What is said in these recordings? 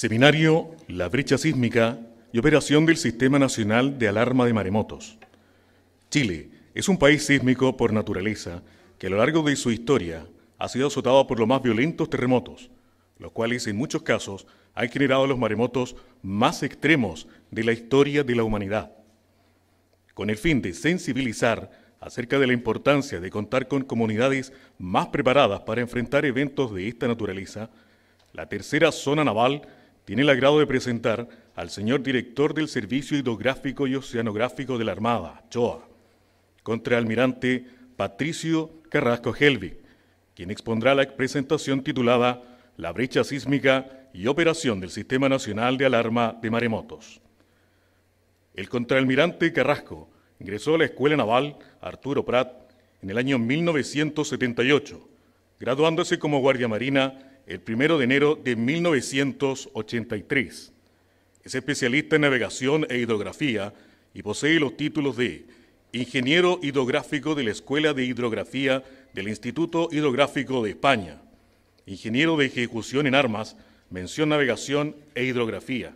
Seminario La brecha sísmica y operación del Sistema Nacional de Alarma de Maremotos. Chile es un país sísmico por naturaleza que a lo largo de su historia ha sido azotado por los más violentos terremotos, los cuales en muchos casos han generado los maremotos más extremos de la historia de la humanidad. Con el fin de sensibilizar acerca de la importancia de contar con comunidades más preparadas para enfrentar eventos de esta naturaleza, la tercera zona naval tiene el agrado de presentar al señor director del Servicio Hidrográfico y Oceanográfico de la Armada, CHOA, contraalmirante Patricio Carrasco Helvig, quien expondrá la presentación titulada La brecha sísmica y operación del Sistema Nacional de Alarma de Maremotos. El contraalmirante Carrasco ingresó a la Escuela Naval Arturo Prat en el año 1978, graduándose como guardia marina el 1 de enero de 1983. Es especialista en navegación e hidrografía y posee los títulos de Ingeniero Hidrográfico de la Escuela de Hidrografía del Instituto Hidrográfico de España, Ingeniero de Ejecución en Armas, Mención Navegación e Hidrografía.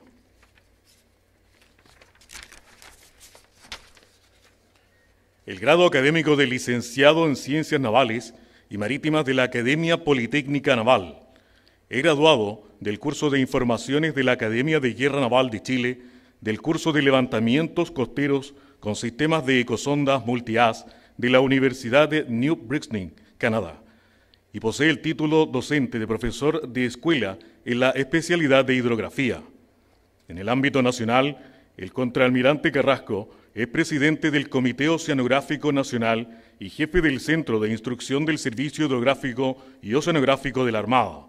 El grado académico de licenciado en Ciencias Navales y Marítimas de la Academia Politécnica Naval He graduado del curso de Informaciones de la Academia de Guerra Naval de Chile, del curso de Levantamientos Costeros con Sistemas de Ecosondas Multias de la Universidad de New Brunswick, Canadá, y posee el título docente de profesor de escuela en la especialidad de hidrografía. En el ámbito nacional, el contraalmirante Carrasco es presidente del Comité Oceanográfico Nacional y jefe del Centro de Instrucción del Servicio Hidrográfico y Oceanográfico de la Armada.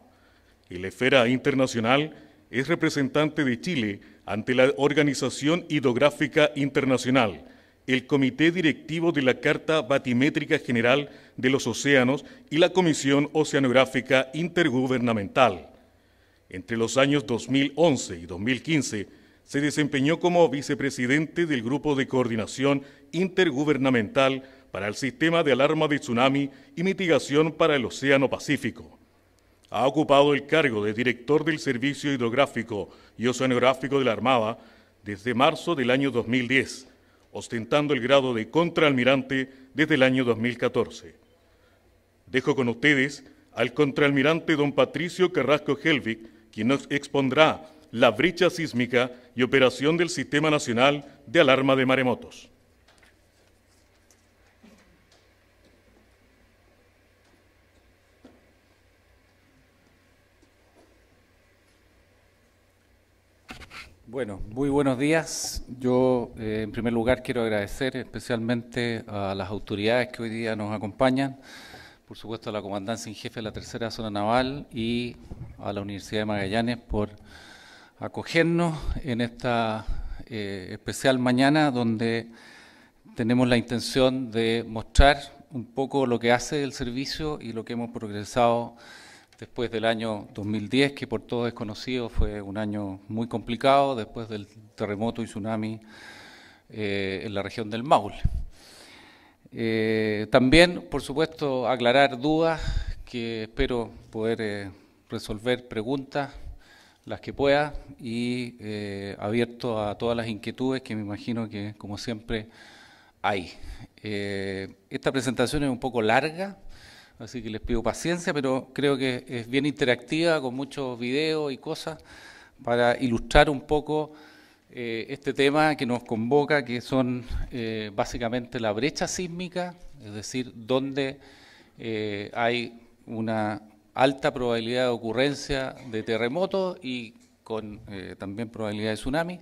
El la esfera internacional es representante de Chile ante la Organización Hidrográfica Internacional, el Comité Directivo de la Carta Batimétrica General de los Océanos y la Comisión Oceanográfica Intergubernamental. Entre los años 2011 y 2015 se desempeñó como vicepresidente del Grupo de Coordinación Intergubernamental para el Sistema de Alarma de Tsunami y Mitigación para el Océano Pacífico ha ocupado el cargo de director del Servicio Hidrográfico y Oceanográfico de la Armada desde marzo del año 2010, ostentando el grado de contraalmirante desde el año 2014. Dejo con ustedes al contraalmirante don Patricio Carrasco Helvig, quien nos expondrá la brecha sísmica y operación del Sistema Nacional de Alarma de Maremotos. Bueno, muy buenos días. Yo, eh, en primer lugar, quiero agradecer especialmente a las autoridades que hoy día nos acompañan, por supuesto a la Comandancia en Jefe de la Tercera Zona Naval y a la Universidad de Magallanes por acogernos en esta eh, especial mañana donde tenemos la intención de mostrar un poco lo que hace el servicio y lo que hemos progresado después del año 2010, que por todos es fue un año muy complicado, después del terremoto y tsunami eh, en la región del Maule. Eh, también, por supuesto, aclarar dudas que espero poder eh, resolver preguntas, las que pueda, y abierto a todas las inquietudes que me imagino que, como siempre, hay. esta presentación es un poco larga, así que les pido paciencia, pero creo que es bien interactiva con muchos videos y cosas para ilustrar un poco eh, este tema que nos convoca, que son eh, básicamente la brecha sísmica, es decir, donde eh, hay una alta probabilidad de ocurrencia de terremotos y con también probabilidad de tsunami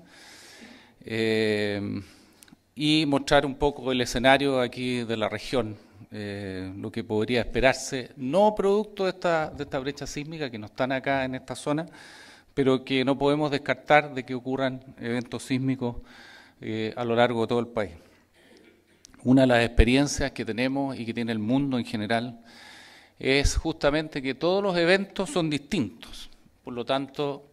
y mostrar un poco el escenario aquí de la región eh, lo que podría esperarse, no producto de esta, de esta brecha sísmica que no están acá en esta zona, pero que no podemos descartar de que ocurran eventos sísmicos eh, a lo largo de todo el país. Una de las experiencias que tenemos y que tiene el mundo en general es justamente que todos los eventos son distintos, por lo tanto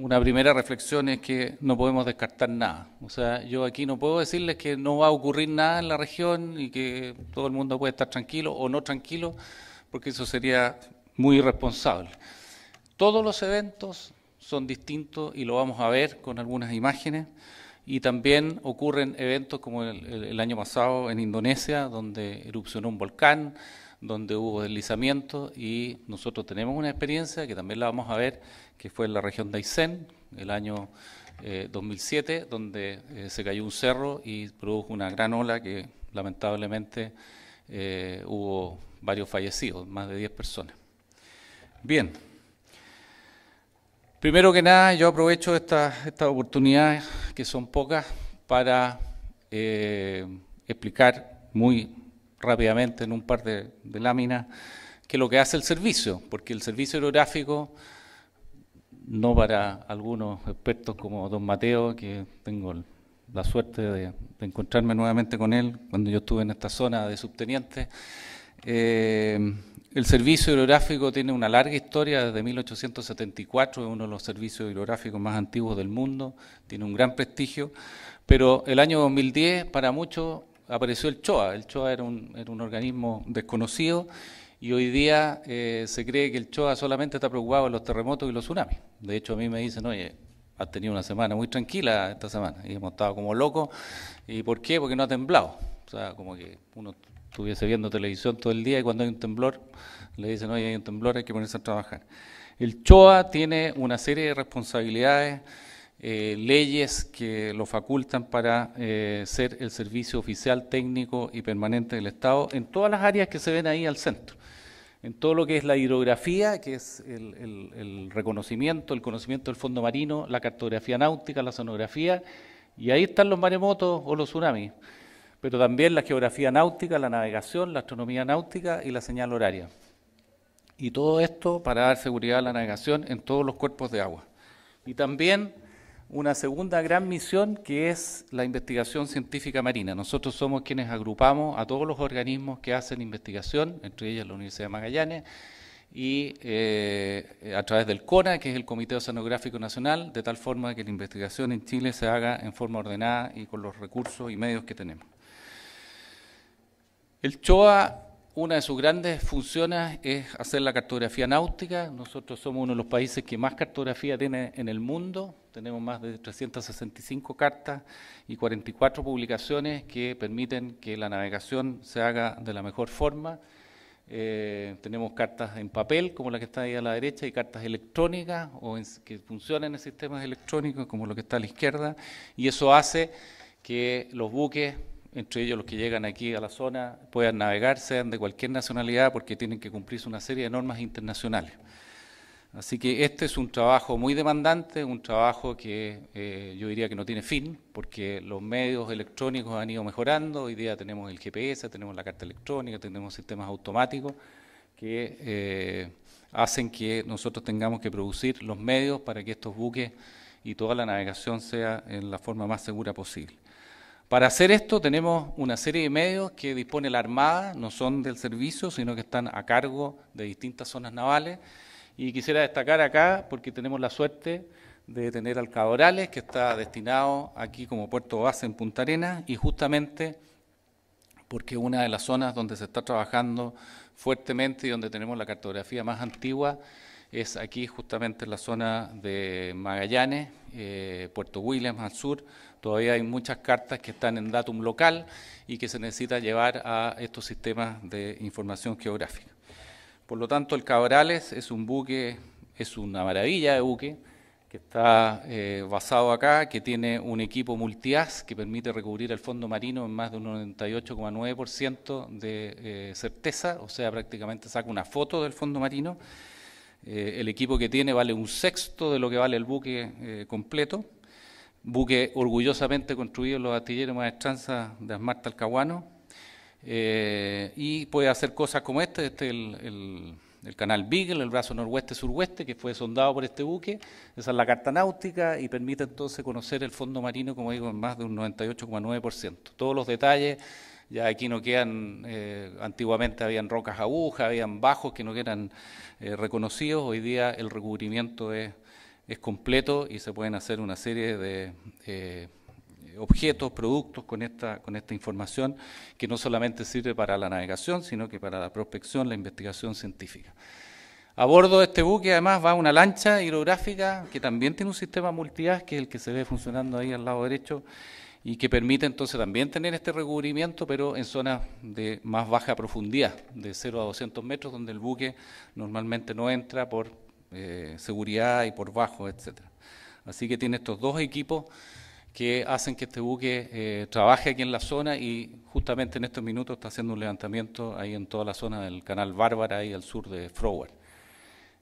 una primera reflexión es que no podemos descartar nada. O sea, yo aquí no puedo decirles que no va a ocurrir nada en la región y que todo el mundo puede estar tranquilo o no tranquilo, porque eso sería muy irresponsable. Todos los eventos son distintos y lo vamos a ver con algunas imágenes. Y también ocurren eventos como el, año pasado en Indonesia, donde erupcionó un volcán, donde hubo deslizamiento y nosotros tenemos una experiencia que también la vamos a ver que fue en la región de Aysén, el año 2007, eh, donde eh, se cayó un cerro y produjo una gran ola que lamentablemente eh, hubo varios fallecidos, más de 10 personas. Bien, primero que nada yo aprovecho estas esta oportunidades, que son pocas, para explicar muy rápidamente en un par de, de láminas qué es lo que hace el servicio, porque el servicio aerográfico no para algunos expertos como don Mateo, que tengo la suerte de, encontrarme nuevamente con él cuando yo estuve en esta zona de subteniente. Eh, el servicio hidrográfico tiene una larga historia desde 1874, es uno de los servicios hidrográficos más antiguos del mundo, tiene un gran prestigio, pero el año 2010 para muchos apareció el CHOA, el CHOA era un organismo desconocido y hoy día eh, se cree que el CHOA solamente está preocupado en los terremotos y los tsunamis. De hecho, a mí me dicen, oye, ha tenido una semana muy tranquila esta semana y hemos estado como locos. ¿Y por qué? Porque no ha temblado. O sea, como que uno estuviese viendo televisión todo el día y cuando hay un temblor le dicen, oye, hay un temblor, hay que ponerse a trabajar. El CHOA tiene una serie de responsabilidades, eh, leyes que lo facultan para eh, ser el servicio oficial, técnico y permanente del Estado en todas las áreas que se ven ahí al centro en todo lo que es la hidrografía, que es el, reconocimiento, el conocimiento del fondo marino, la cartografía náutica, la sonografía, y ahí están los maremotos o los tsunamis, pero también la geografía náutica, la navegación, la astronomía náutica y la señal horaria. Y todo esto para dar seguridad a la navegación en todos los cuerpos de agua. Y también una segunda gran misión que es la investigación científica marina. Nosotros somos quienes agrupamos a todos los organismos que hacen investigación, entre ellas la Universidad de Magallanes, y eh, a través del CONA, que es el Comité Oceanográfico Nacional, de tal forma que la investigación en Chile se haga en forma ordenada y con los recursos y medios que tenemos. El CHOA una de sus grandes funciones es hacer la cartografía náutica. Nosotros somos uno de los países que más cartografía tiene en el mundo. Tenemos más de 365 cartas y 44 publicaciones que permiten que la navegación se haga de la mejor forma. Eh, tenemos cartas en papel, como la que está ahí a la derecha, y cartas electrónicas o que funcionan en sistemas electrónicos, como lo que está a la izquierda. Y eso hace que los buques entre ellos los que llegan aquí a la zona, puedan navegar, sean de cualquier nacionalidad, porque tienen que cumplirse una serie de normas internacionales. Así que este es un trabajo muy demandante, un trabajo que eh, yo diría que no tiene fin, porque los medios electrónicos han ido mejorando, hoy día tenemos el GPS, tenemos la carta electrónica, tenemos sistemas automáticos que eh, hacen que nosotros tengamos que producir los medios para que estos buques y toda la navegación sea en la forma más segura posible. Para hacer esto tenemos una serie de medios que dispone la Armada, no son del servicio, sino que están a cargo de distintas zonas navales. Y quisiera destacar acá, porque tenemos la suerte de tener Alcadorales que está destinado aquí como puerto base en Punta Arenas, y justamente porque una de las zonas donde se está trabajando fuertemente y donde tenemos la cartografía más antigua es aquí justamente en la zona de Magallanes, eh, Puerto Williams al sur, Todavía hay muchas cartas que están en datum local y que se necesita llevar a estos sistemas de información geográfica. Por lo tanto, el Cabrales es un buque, es una maravilla de buque, que está eh, basado acá, que tiene un equipo multias que permite recubrir el fondo marino en más de un 98,9% de eh, certeza, o sea, prácticamente saca una foto del fondo marino. Eh, el equipo que tiene vale un sexto de lo que vale el buque completo buque orgullosamente construido en los astilleros maestranza de Asmar Talcahuano, eh, y puede hacer cosas como este, este es el, canal Beagle, el brazo noroeste-suroeste, que fue sondado por este buque, esa es la carta náutica, y permite entonces conocer el fondo marino, como digo, en más de un 98,9%. Todos los detalles ya aquí no quedan, eh, antiguamente habían rocas agujas, habían bajos que no eran eh, reconocidos, hoy día el recubrimiento es es completo y se pueden hacer una serie de eh, objetos, productos con esta, con esta información que no solamente sirve para la navegación, sino que para la prospección, la investigación científica. A bordo de este buque además va una lancha hidrográfica que también tiene un sistema multias que es el que se ve funcionando ahí al lado derecho, y que permite entonces también tener este recubrimiento, pero en zonas de más baja profundidad, de 0 a 200 metros, donde el buque normalmente no entra por eh, seguridad y por bajo, etcétera Así que tiene estos dos equipos que hacen que este buque eh, trabaje aquí en la zona y justamente en estos minutos está haciendo un levantamiento ahí en toda la zona del canal Bárbara, y al sur de Froward.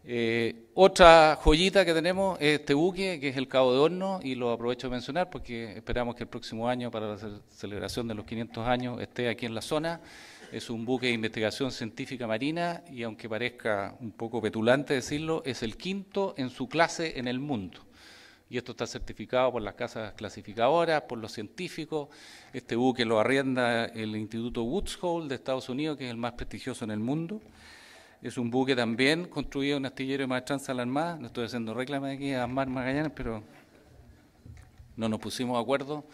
Eh, otra joyita que tenemos es este buque, que es el Cabo de Horno, y lo aprovecho de mencionar porque esperamos que el próximo año, para la celebración de los 500 años, esté aquí en la zona es un buque de investigación científica marina y aunque parezca un poco petulante decirlo, es el quinto en su clase en el mundo. Y esto está certificado por las casas clasificadoras, por los científicos. Este buque lo arrienda el Instituto Woods Hole de Estados Unidos, que es el más prestigioso en el mundo. Es un buque también construido en un astillero de maestranza de la Armada. No estoy haciendo reclama aquí a Mar Magallanes, pero no nos pusimos de acuerdo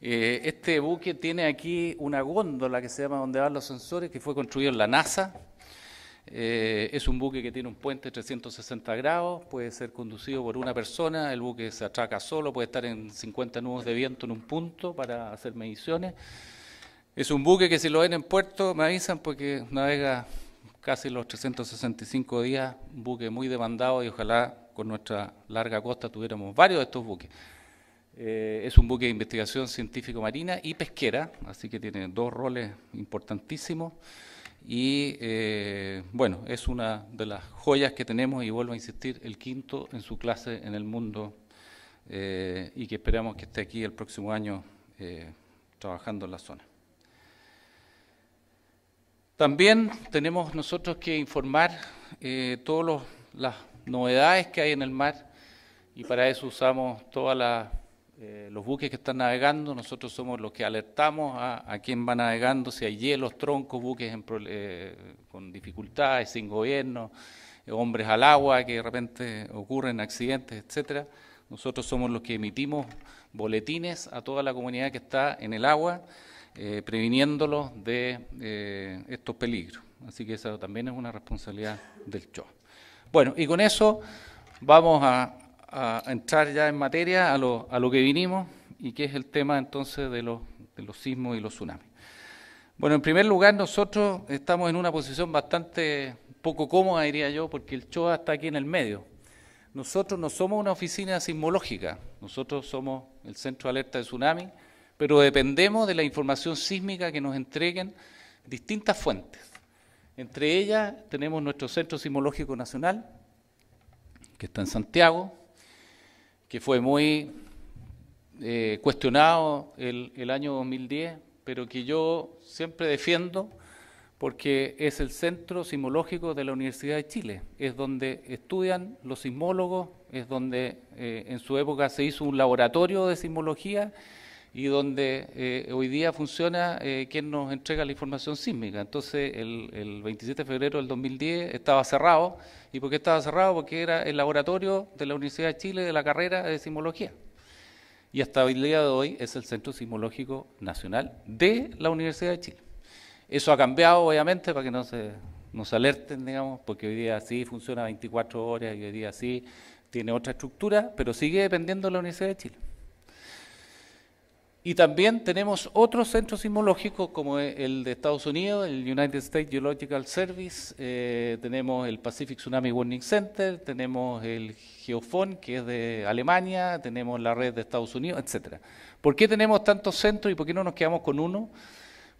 eh, este buque tiene aquí una góndola que se llama Donde van los sensores, que fue construido en la NASA. Eh, es un buque que tiene un puente de 360 grados, puede ser conducido por una persona, el buque se atraca solo, puede estar en 50 nudos de viento en un punto para hacer mediciones. Es un buque que si lo ven en puerto me avisan porque navega casi los 365 días, un buque muy demandado y ojalá con nuestra larga costa tuviéramos varios de estos buques. Eh, es un buque de investigación científico-marina y pesquera, así que tiene dos roles importantísimos. Y eh, bueno, es una de las joyas que tenemos y vuelvo a insistir, el quinto en su clase en el mundo eh, y que esperamos que esté aquí el próximo año trabajando en la zona. También tenemos nosotros que informar todas las novedades que hay en el mar y para eso usamos todas las eh, los buques que están navegando, nosotros somos los que alertamos a, quién va navegando, si hay hielos, troncos, buques eh, con dificultades, sin gobierno, eh, hombres al agua, que de repente ocurren accidentes, etcétera. Nosotros somos los que emitimos boletines a toda la comunidad que está en el agua, previniéndolos de estos peligros. Así que eso también es una responsabilidad del CHO. Bueno, y con eso vamos a a entrar ya en materia a lo, a lo que vinimos y que es el tema entonces de los, de los sismos y los tsunamis. Bueno, en primer lugar, nosotros estamos en una posición bastante poco cómoda, diría yo, porque el CHOA está aquí en el medio. Nosotros no somos una oficina sismológica, nosotros somos el centro de alerta de tsunami, pero dependemos de la información sísmica que nos entreguen distintas fuentes. Entre ellas tenemos nuestro Centro Sismológico Nacional, que está en Santiago, que fue muy eh, cuestionado el, año 2010, pero que yo siempre defiendo porque es el centro sismológico de la Universidad de Chile, es donde estudian los sismólogos, es donde eh, en su época se hizo un laboratorio de sismología y donde eh, hoy día funciona eh, quien nos entrega la información sísmica. Entonces, el, 27 de febrero del 2010 estaba cerrado. ¿Y por qué estaba cerrado? Porque era el laboratorio de la Universidad de Chile de la carrera de sismología. Y hasta el día de hoy es el Centro Sismológico Nacional de la Universidad de Chile. Eso ha cambiado, obviamente, para que no se nos alerten, digamos, porque hoy día sí funciona 24 horas y hoy día sí tiene otra estructura, pero sigue dependiendo de la Universidad de Chile. Y también tenemos otros centros sismológicos como e, el de Estados Unidos, el United States Geological Service, eh, tenemos el Pacific Tsunami Warning Center, tenemos el Geofon, que es de Alemania, tenemos la red de Estados Unidos, etcétera. ¿Por qué tenemos tantos centros y por qué no nos quedamos con uno?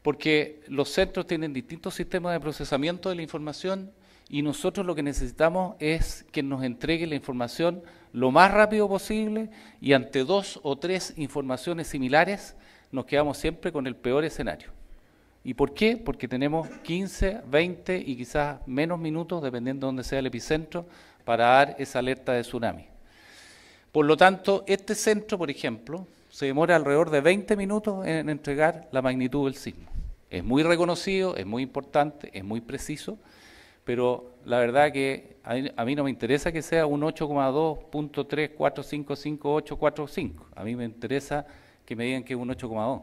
Porque los centros tienen distintos sistemas de procesamiento de la información, y nosotros lo que necesitamos es que nos entregue la información lo más rápido posible y ante dos o tres informaciones similares nos quedamos siempre con el peor escenario. ¿Y por qué? Porque tenemos 15, 20 y quizás menos minutos, dependiendo de dónde sea el epicentro, para dar esa alerta de tsunami. Por lo tanto, este centro, por ejemplo, se demora alrededor de 20 minutos en entregar la magnitud del sismo. Es muy reconocido, es muy importante, es muy preciso, pero la verdad que a mí, no me interesa que sea un 8,2.3455845... a mí me interesa que me digan que es un 8,2.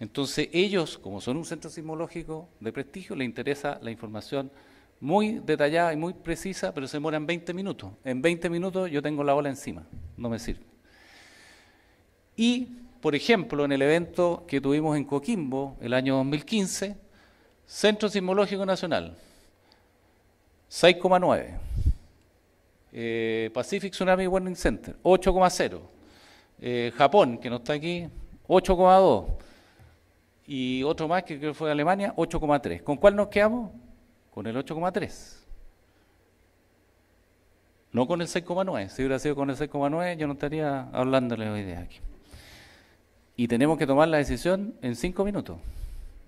Entonces ellos, como son un centro sismológico de prestigio, les interesa la información muy detallada y muy precisa, pero se demoran 20 minutos. En 20 minutos yo tengo la ola encima, no me sirve. Y, por ejemplo, en el evento que tuvimos en Coquimbo el año 2015, Centro Sismológico Nacional, 6,9. Eh, Pacific Tsunami Warning Center, 8,0. Eh, Japón, que no está aquí, 8,2. Y otro más que creo que fue Alemania, 8,3. ¿Con cuál nos quedamos? Con el 8,3. No con el 6,9. Si hubiera sido con el 6,9, yo no estaría hablándole hoy de aquí. Y tenemos que tomar la decisión en cinco minutos.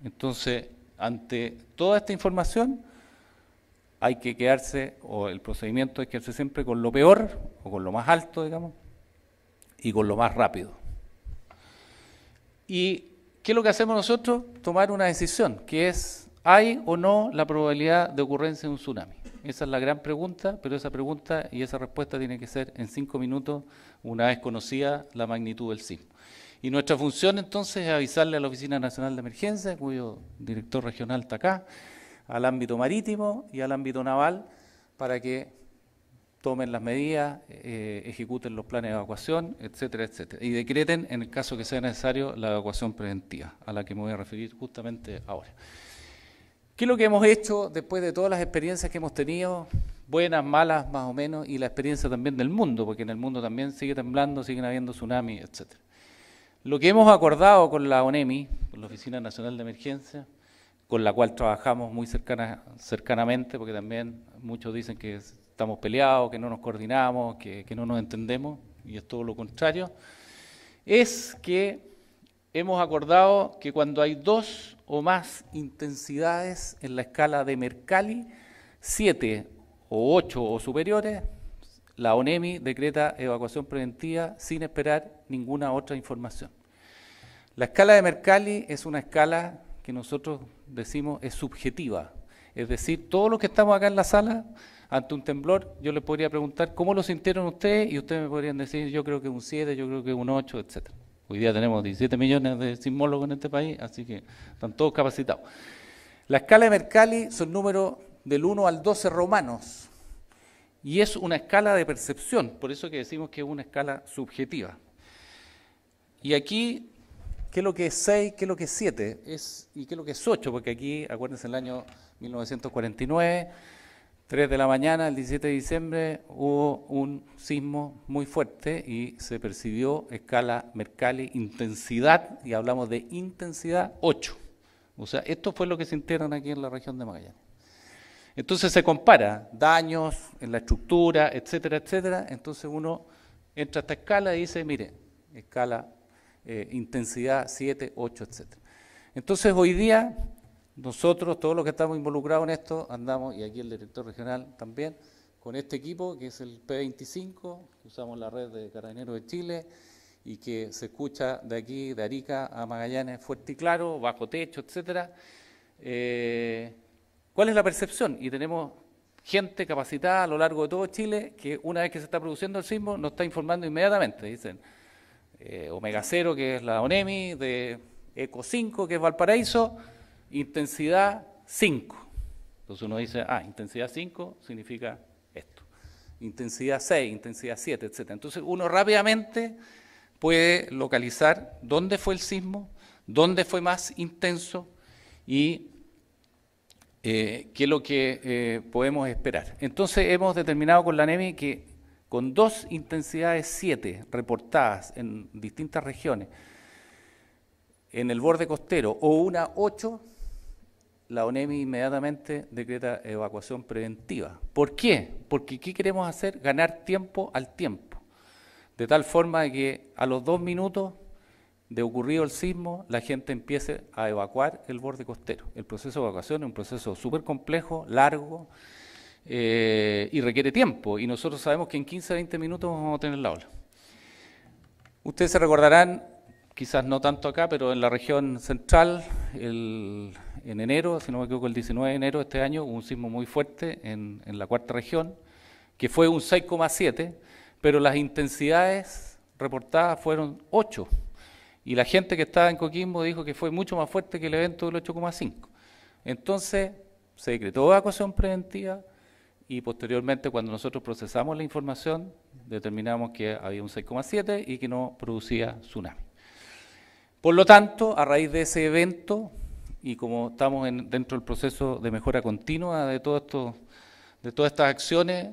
Entonces, ante toda esta información, hay que quedarse, o el procedimiento es quedarse siempre con lo peor, o con lo más alto, digamos, y con lo más rápido. ¿Y qué es lo que hacemos nosotros? Tomar una decisión, que es, ¿hay o no la probabilidad de ocurrencia de un tsunami? Esa es la gran pregunta, pero esa pregunta y esa respuesta tiene que ser en cinco minutos, una vez conocida la magnitud del sismo. Y nuestra función entonces es avisarle a la Oficina Nacional de Emergencia, cuyo director regional está acá, al ámbito marítimo y al ámbito naval para que tomen las medidas, eh, ejecuten los planes de evacuación, etcétera, etcétera. Y decreten, en el caso que sea necesario, la evacuación preventiva, a la que me voy a referir justamente ahora. ¿Qué es lo que hemos hecho después de todas las experiencias que hemos tenido, buenas, malas, más o menos, y la experiencia también del mundo, porque en el mundo también sigue temblando, siguen habiendo tsunamis, etcétera? Lo que hemos acordado con la ONEMI, con la Oficina Nacional de Emergencia, con la cual trabajamos muy cercana, cercanamente, porque también muchos dicen que estamos peleados, que no nos coordinamos, que, que no nos entendemos, y es todo lo contrario, es que hemos acordado que cuando hay dos o más intensidades en la escala de Mercalli, siete o ocho o superiores, la ONEMI decreta evacuación preventiva sin esperar ninguna otra información. La escala de Mercalli es una escala que nosotros decimos es subjetiva. Es decir, todos los que estamos acá en la sala, ante un temblor, yo les podría preguntar cómo lo sintieron ustedes y ustedes me podrían decir, yo creo que un 7, yo creo que un 8, etcétera. Hoy día tenemos 17 millones de sismólogos en este país, así que están todos capacitados. La escala de Mercalli son números del 1 al 12 romanos y es una escala de percepción, por eso que decimos que es una escala subjetiva. Y aquí qué es lo que es 6, qué es lo que es 7 y qué es lo que es 8, porque aquí, acuérdense, en el año 1949, 3 de la mañana, el 17 de diciembre, hubo un sismo muy fuerte y se percibió escala Mercalli, intensidad, y hablamos de intensidad 8. O sea, esto fue lo que sintieron aquí en la región de Magallanes. Entonces se compara daños en la estructura, etcétera, etcétera. Entonces uno entra a esta escala y dice, mire, escala eh, intensidad 7, 8, etcétera... Entonces hoy día nosotros, todos los que estamos involucrados en esto, andamos, y aquí el director regional también, con este equipo que es el P25, que usamos la red de Carabineros de Chile y que se escucha de aquí, de Arica a Magallanes, fuerte y claro, bajo techo, etcétera. Eh, ¿Cuál es la percepción? Y tenemos gente capacitada a lo largo de todo Chile que una vez que se está produciendo el sismo nos está informando inmediatamente. Dicen, eh, Omega 0, que es la ONEMI, de Eco 5, que es Valparaíso, intensidad 5. Entonces uno dice, ah, intensidad 5 significa esto, intensidad 6, intensidad 7, etc. Entonces uno rápidamente puede localizar dónde fue el sismo, dónde fue más intenso y eh, qué es lo que eh, podemos esperar. Entonces hemos determinado con la NEMI que con dos intensidades 7 reportadas en distintas regiones en el borde costero o una 8, la ONEMI inmediatamente decreta evacuación preventiva. ¿Por qué? Porque ¿qué queremos hacer? Ganar tiempo al tiempo. De tal forma que a los dos minutos de ocurrido el sismo, la gente empiece a evacuar el borde costero. El proceso de evacuación es un proceso súper complejo, largo, eh, y requiere tiempo. Y nosotros sabemos que en 15 a 20 minutos vamos a tener la ola. Ustedes se recordarán, quizás no tanto acá, pero en la región central, en enero, si no me equivoco, el 19 de enero de este año, hubo un sismo muy fuerte en, la cuarta región, que fue un 6,7, pero las intensidades reportadas fueron 8. Y la gente que estaba en Coquimbo dijo que fue mucho más fuerte que el evento del 8,5. Entonces, se decretó evacuación preventiva, y posteriormente cuando nosotros procesamos la información determinamos que había un 6,7 y que no producía tsunami. Por lo tanto, a raíz de ese evento y como estamos en, dentro del proceso de mejora continua de, todo de todas estas acciones,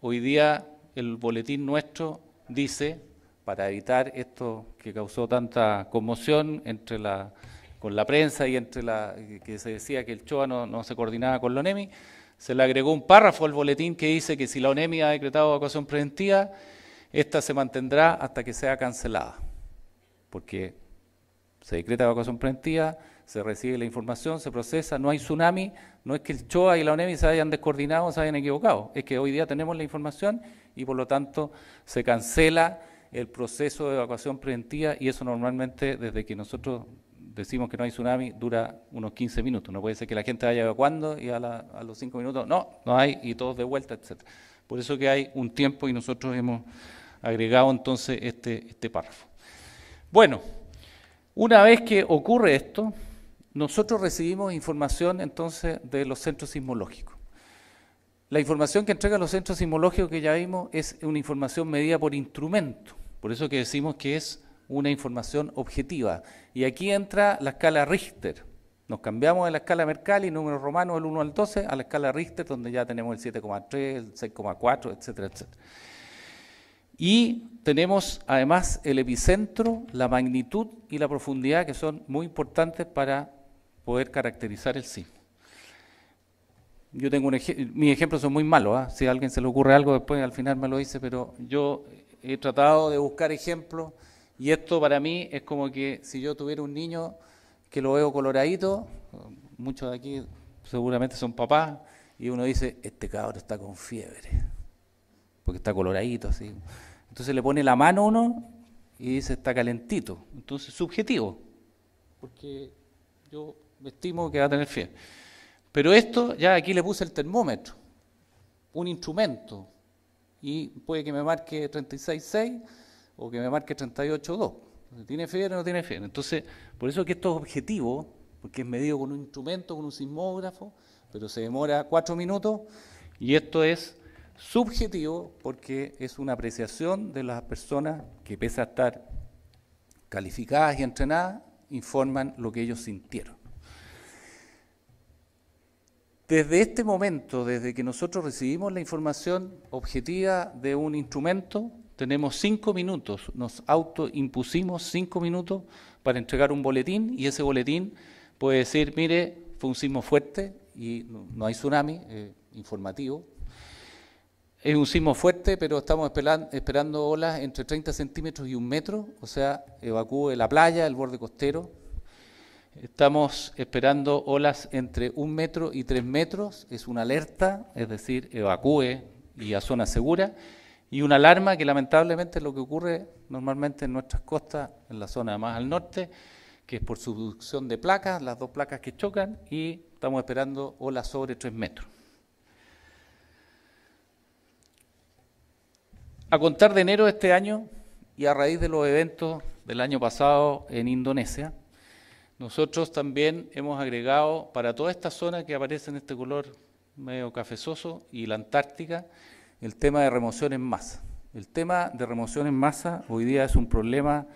hoy día el boletín nuestro dice, para evitar esto que causó tanta conmoción entre la, con la prensa y entre la que se decía que el CHOA no, se coordinaba con lo Nemi se le agregó un párrafo al boletín que dice que si la ONEMI ha decretado evacuación preventiva, esta se mantendrá hasta que sea cancelada. Porque se decreta evacuación preventiva, se recibe la información, se procesa, no hay tsunami, no es que el CHOA y la ONEMI se hayan descoordinado, se hayan equivocado, es que hoy día tenemos la información y por lo tanto se cancela el proceso de evacuación preventiva y eso normalmente desde que nosotros decimos que no hay tsunami, dura unos 15 minutos. No puede ser que la gente vaya evacuando y a, los 5 minutos, no, no hay, y todos de vuelta, etc. Por eso que hay un tiempo y nosotros hemos agregado entonces este, este párrafo. Bueno, una vez que ocurre esto, nosotros recibimos información entonces de los centros sismológicos. La información que entregan los centros sismológicos que ya vimos es una información medida por instrumento. Por eso que decimos que es una información objetiva. Y aquí entra la escala Richter. Nos cambiamos de la escala Mercalli, número romano, del 1 al 12, a la escala Richter, donde ya tenemos el 7,3, el 6,4, etcétera, etcétera. Y tenemos además el epicentro, la magnitud y la profundidad, que son muy importantes para poder caracterizar el sí. Yo tengo un mis ejemplos son muy malos, ¿ah? si a alguien se le ocurre algo después al final me lo dice, pero yo he tratado de buscar ejemplos y esto para mí es como que si yo tuviera un niño que lo veo coloradito, muchos de aquí seguramente son papás, y uno dice, este cabrón está con fiebre, porque está coloradito así. Entonces le pone la mano a uno y dice, está calentito. Entonces, subjetivo, porque yo estimo que va a tener fiebre. Pero esto, ya aquí le puse el termómetro, un instrumento, y puede que me marque 36,6 o que me marque 38.2. ¿Tiene fe o no tiene fe. Entonces, por eso es que es objetivo, porque es medido con un instrumento, con un sismógrafo, pero se demora cuatro minutos, y esto es subjetivo porque es una apreciación de las personas que, pese a estar calificadas y entrenadas, informan lo que ellos sintieron. Desde este momento, desde que nosotros recibimos la información objetiva de un instrumento, tenemos cinco minutos, nos autoimpusimos cinco minutos para entregar un boletín y ese boletín puede decir, mire, fue un sismo fuerte y no, hay tsunami, eh, informativo. Es un sismo fuerte, pero estamos esperando olas entre 30 centímetros y un metro, o sea, evacúe la playa, el borde costero. Estamos esperando olas entre un metro y tres metros, es una alerta, es decir, evacúe y a zona segura y una alarma que lamentablemente es lo que ocurre normalmente en nuestras costas, en la zona más al norte, que es por subducción de placas, las dos placas que chocan y estamos esperando olas sobre 3 metros. A contar de enero de este año y a raíz de los eventos del año pasado en Indonesia, nosotros también hemos agregado para toda esta zona que aparece en este color medio cafezoso y la Antártica, el tema de remoción en masa. El tema de remoción en masa hoy día es un problema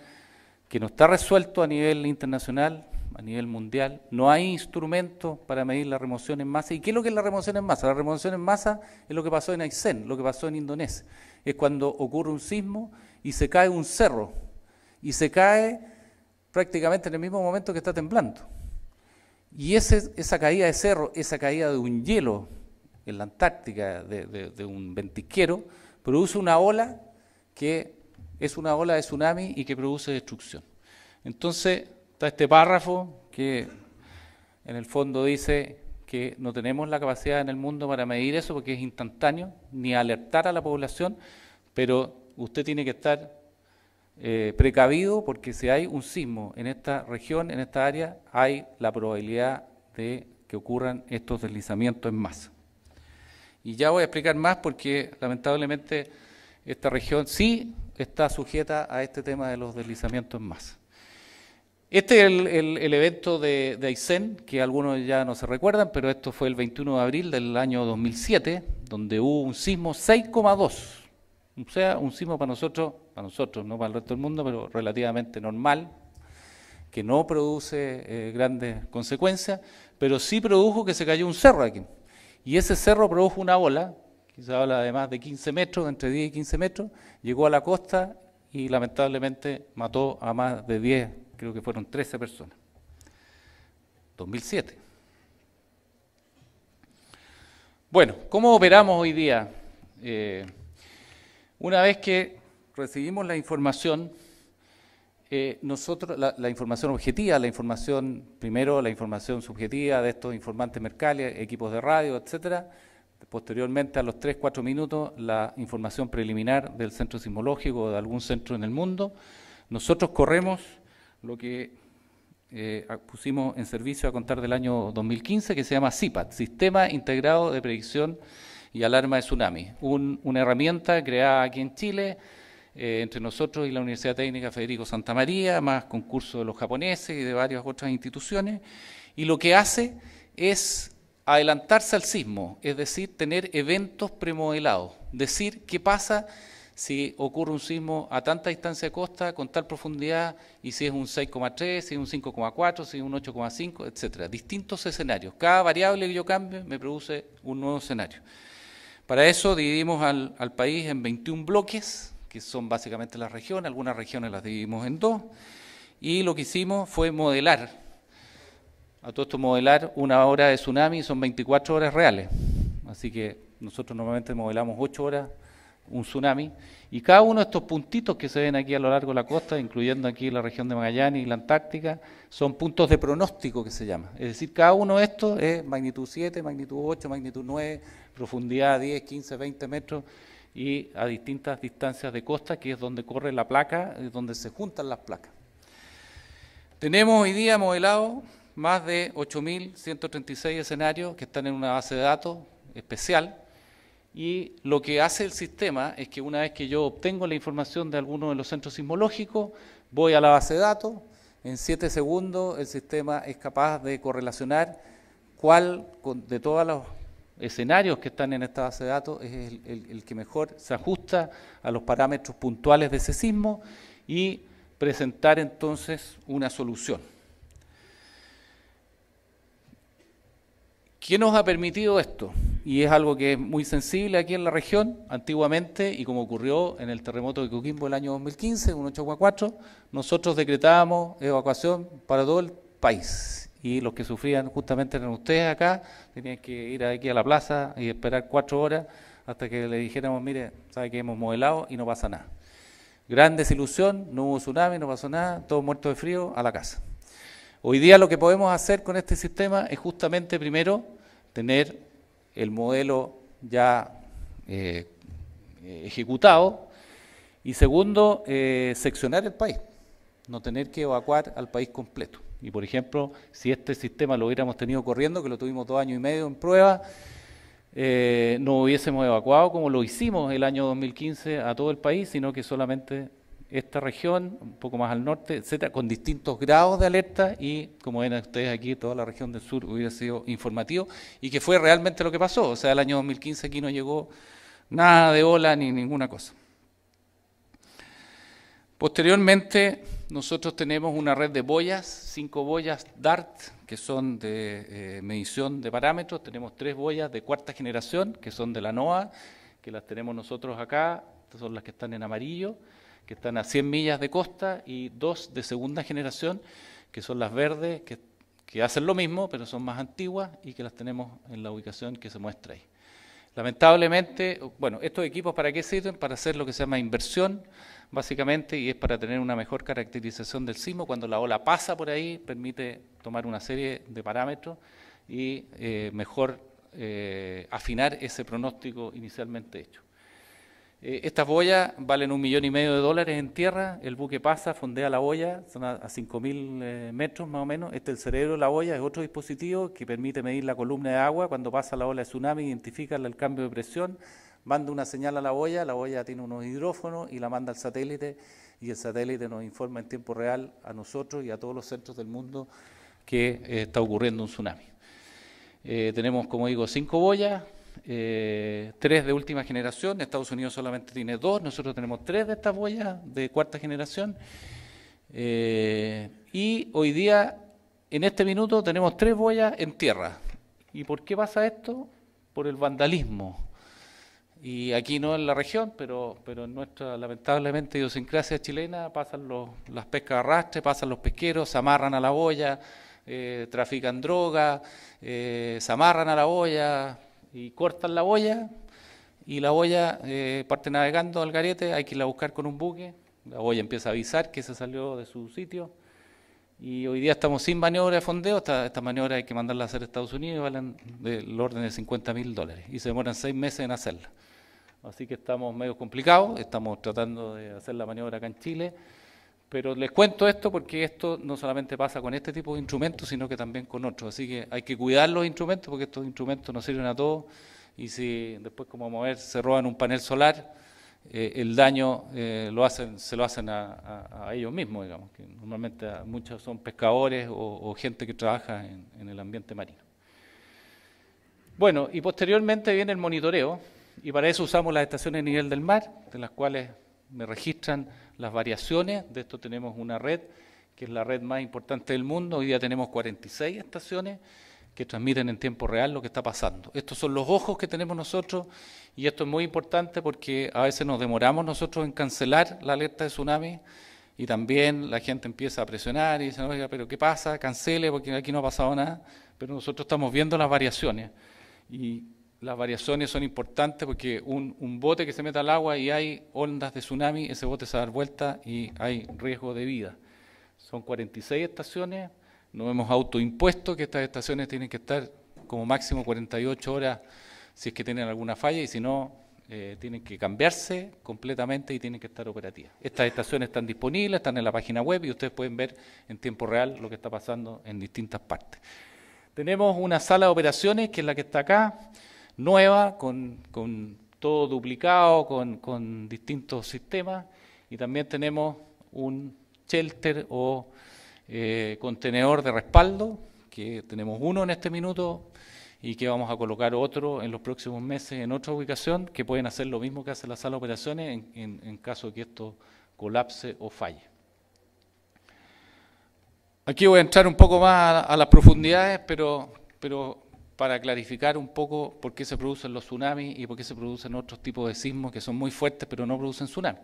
que no está resuelto a nivel internacional, a nivel mundial. No hay instrumento para medir la remoción en masa. ¿Y qué es lo que es la remoción en masa? La remoción en masa es lo que pasó en Aysén, lo que pasó en Indonesia. Es cuando ocurre un sismo y se cae un cerro. Y se cae prácticamente en el mismo momento que está temblando. Y ese, esa caída de cerro, esa caída de un hielo en la Antártica de, un ventiquero, produce una ola que es una ola de tsunami y que produce destrucción. Entonces, está este párrafo que en el fondo dice que no tenemos la capacidad en el mundo para medir eso porque es instantáneo, ni alertar a la población, pero usted tiene que estar eh, precavido porque si hay un sismo en esta región, en esta área, hay la probabilidad de que ocurran estos deslizamientos en masa. Y ya voy a explicar más porque lamentablemente esta región sí está sujeta a este tema de los deslizamientos en masa. Este es el, evento de, Aysén, que algunos ya no se recuerdan, pero esto fue el 21 de abril del año 2007, donde hubo un sismo 6,2. O sea, un sismo para nosotros, para nosotros, no para el resto del mundo, pero relativamente normal, que no produce eh, grandes consecuencias, pero sí produjo que se cayó un cerro aquí. Y ese cerro produjo una ola, quizá habla de más de 15 metros, entre 10 y 15 metros, llegó a la costa y lamentablemente mató a más de 10, creo que fueron 13 personas. 2007. Bueno, ¿cómo operamos hoy día? Eh, una vez que recibimos la información, nosotros, la, información objetiva, la información, primero la información subjetiva de estos informantes mercales, equipos de radio, etcétera, posteriormente a los 3-4 minutos la información preliminar del centro sismológico o de algún centro en el mundo, nosotros corremos lo que eh, pusimos en servicio a contar del año 2015, que se llama CIPAT, Sistema Integrado de Predicción y Alarma de Tsunami, una herramienta creada aquí en Chile, eh, entre nosotros y la Universidad Técnica Federico Santa María, más concurso de los japoneses y de varias otras instituciones, y lo que hace es adelantarse al sismo, es decir, tener eventos premodelados, decir qué pasa si ocurre un sismo a tanta distancia de costa, con tal profundidad, y si es un 6,3, si es un 5,4, si es un 8,5, etcétera. Distintos escenarios. Cada variable que yo cambie me produce un nuevo escenario. Para eso dividimos al, al país en 21 bloques, que son básicamente las regiones, algunas regiones las dividimos en dos, y lo que hicimos fue modelar, a todo esto modelar una hora de tsunami son 24 horas reales, así que nosotros normalmente modelamos 8 horas un tsunami, y cada uno de estos puntitos que se ven aquí a lo largo de la costa, incluyendo aquí la región de Magallanes y la Antártica, son puntos de pronóstico que se llama. Es decir, cada uno de estos es magnitud 7, magnitud 8, magnitud 9, profundidad 10, 15, 20 metros, y a distintas distancias de costa, que es donde corre la placa, donde se juntan las placas. Tenemos hoy día modelado más de 8.136 escenarios que están en una base de datos especial y lo que hace el sistema es que una vez que yo obtengo la información de alguno de los centros sismológicos, voy a la base de datos, en 7 segundos el sistema es capaz de correlacionar cuál de todas las escenarios que están en esta base de datos es el, que mejor se ajusta a los parámetros puntuales de ese sismo y presentar entonces una solución. ¿Qué nos ha permitido esto? Y es algo que es muy sensible aquí en la región. Antiguamente, y como ocurrió en el terremoto de Coquimbo el año 2015, un 8,4, nosotros decretábamos evacuación para todo el país y los que sufrían justamente eran ustedes acá, tenían que ir aquí a la plaza y esperar cuatro horas hasta que le dijéramos, mire, sabe que hemos modelado y no pasa nada. Gran desilusión, no hubo tsunami, no pasó nada, todos muertos de frío, a la casa. Hoy día lo que podemos hacer con este sistema es justamente primero tener el modelo ya eh, ejecutado y segundo, eh, seccionar el país, no tener que evacuar al país completo. Y por ejemplo, si este sistema lo hubiéramos tenido corriendo, que lo tuvimos dos años y medio en prueba, eh, no hubiésemos evacuado como lo hicimos el año 2015 a todo el país, sino que solamente esta región, un poco más al norte, etcétera, con distintos grados de alerta y, como ven ustedes aquí, toda la región del sur hubiera sido informativo y que fue realmente lo que pasó. O sea, el año 2015 aquí no llegó nada de ola ni ninguna cosa. Posteriormente, nosotros tenemos una red de boyas, cinco boyas DART, que son de eh, medición de parámetros. Tenemos tres boyas de cuarta generación, que son de la NOAA, que las tenemos nosotros acá. Estas son las que están en amarillo, que están a 100 millas de costa, y dos de segunda generación, que son las verdes, que, que hacen lo mismo, pero son más antiguas y que las tenemos en la ubicación que se muestra ahí. Lamentablemente, bueno, estos equipos para qué sirven? Para hacer lo que se llama inversión básicamente, y es para tener una mejor caracterización del sismo. Cuando la ola pasa por ahí, permite tomar una serie de parámetros y eh, mejor eh, afinar ese pronóstico inicialmente hecho. Eh, estas boyas valen un millón y medio de dólares en tierra, el buque pasa, fondea la boya, son a, cinco 5.000 metros más o menos, este es el cerebro de la olla. es otro dispositivo que permite medir la columna de agua, cuando pasa la ola de tsunami identifica el cambio de presión, manda una señal a la boya, la boya tiene unos hidrófonos y la manda al satélite y el satélite nos informa en tiempo real a nosotros y a todos los centros del mundo que eh, está ocurriendo un tsunami. Eh, tenemos, como digo, cinco boyas, eh, tres de última generación, Estados Unidos solamente tiene dos, nosotros tenemos tres de estas boyas de cuarta generación. y hoy día, en este minuto, tenemos tres boyas en tierra. ¿Y por qué pasa esto? Por el vandalismo y aquí no en la región, pero, pero en nuestra lamentablemente idiosincrasia chilena pasan las pescas arrastre, pasan los pesqueros, se amarran a la boya, eh, trafican droga, eh, se amarran a la boya y cortan la boya y la boya eh, parte navegando al garete, hay que irla a buscar con un buque, la boya empieza a avisar que se salió de su sitio y hoy día estamos sin maniobra de fondeo, estas esta maniobras hay que mandarlas a hacer a Estados Unidos valen del orden de 50 mil dólares y se demoran seis meses en hacerla así que estamos medio complicados, estamos tratando de hacer la maniobra acá en Chile, pero les cuento esto porque esto no solamente pasa con este tipo de instrumentos, sino que también con otros, así que hay que cuidar los instrumentos porque estos instrumentos nos sirven a todos y si después, como vamos a ver, se roban un panel solar, eh, el daño eh, lo hacen, se lo hacen a, ellos mismos, digamos, que normalmente muchos son pescadores o, gente que trabaja en el ambiente marino. Bueno, y posteriormente viene el monitoreo, y para eso usamos las estaciones de nivel del mar, de las cuales me registran las variaciones. De esto tenemos una red, que es la red más importante del mundo. Hoy día tenemos 46 estaciones que transmiten en tiempo real lo que está pasando. Estos son los ojos que tenemos nosotros y esto es muy importante porque a veces nos demoramos nosotros en cancelar la alerta de tsunami y también la gente empieza a presionar y dice, oiga, pero ¿qué pasa? Cancele porque aquí no ha pasado nada, pero nosotros estamos viendo las variaciones y las variaciones son importantes porque un, bote que se meta al agua y hay ondas de tsunami, ese bote se va a dar vuelta y hay riesgo de vida. Son 46 estaciones, no hemos autoimpuesto que estas estaciones tienen que estar como máximo 48 horas si es que tienen alguna falla y si no, eh, tienen que cambiarse completamente y tienen que estar operativas. Estas estaciones están disponibles, están en la página web y ustedes pueden ver en tiempo real lo que está pasando en distintas partes. Tenemos una sala de operaciones que es la que está acá nueva, con, con todo duplicado, con, con, distintos sistemas, y también tenemos un shelter o eh, contenedor de respaldo, que tenemos uno en este minuto y que vamos a colocar otro en los próximos meses en otra ubicación, que pueden hacer lo mismo que hace la sala de operaciones en, en, caso de que esto colapse o falle. Aquí voy a entrar un poco más a, a las profundidades, pero, pero para clarificar un poco por qué se producen los tsunamis y por qué se producen otros tipos de sismos que son muy fuertes pero no producen tsunami.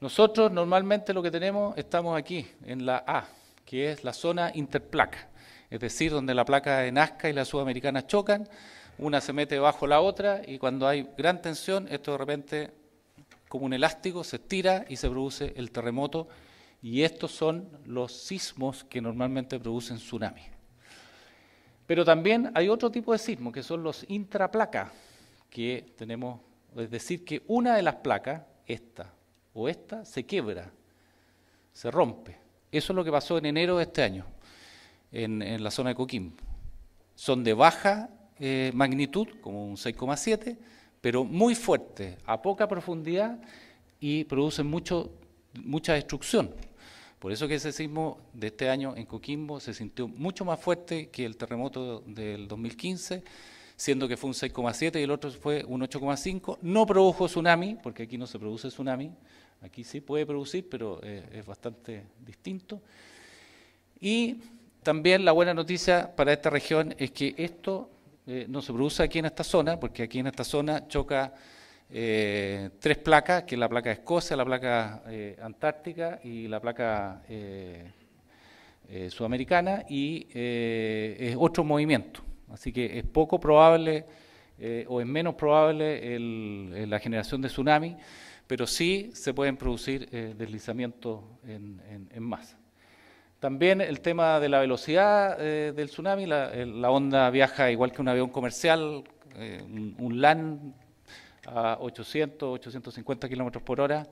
Nosotros normalmente lo que tenemos estamos aquí en la A, que es la zona interplaca, es decir, donde la placa de Nazca y la sudamericana chocan, una se mete bajo la otra y cuando hay gran tensión, esto de repente como un elástico se estira y se produce el terremoto y estos son los sismos que normalmente producen tsunamis. Pero también hay otro tipo de sismo, que son los intraplacas, que tenemos, es decir, que una de las placas, esta o esta, se quiebra, se rompe. Eso es lo que pasó en enero de este año, en, la zona de Coquim. Son de baja eh, magnitud, como un 6,7, pero muy fuerte, a poca profundidad y producen mucha destrucción. Por eso que ese sismo de este año en Coquimbo se sintió mucho más fuerte que el terremoto del 2015, siendo que fue un 6,7 y el otro fue un 8,5. No produjo tsunami, porque aquí no se produce tsunami, aquí sí puede producir, pero eh, es, bastante distinto. Y también la buena noticia para esta región es que esto eh, no se produce aquí en esta zona, porque aquí en esta zona choca eh, tres placas, que es la placa de Escocia, la placa eh, antártica y la placa eh, sudamericana, y es otro movimiento. Así que es poco probable o es menos probable la generación de tsunami, pero sí se pueden producir deslizamientos en, en, masa. También el tema de la velocidad del tsunami, la, onda viaja igual que un avión comercial, un, un LAN a 800, 850 kilómetros por hora,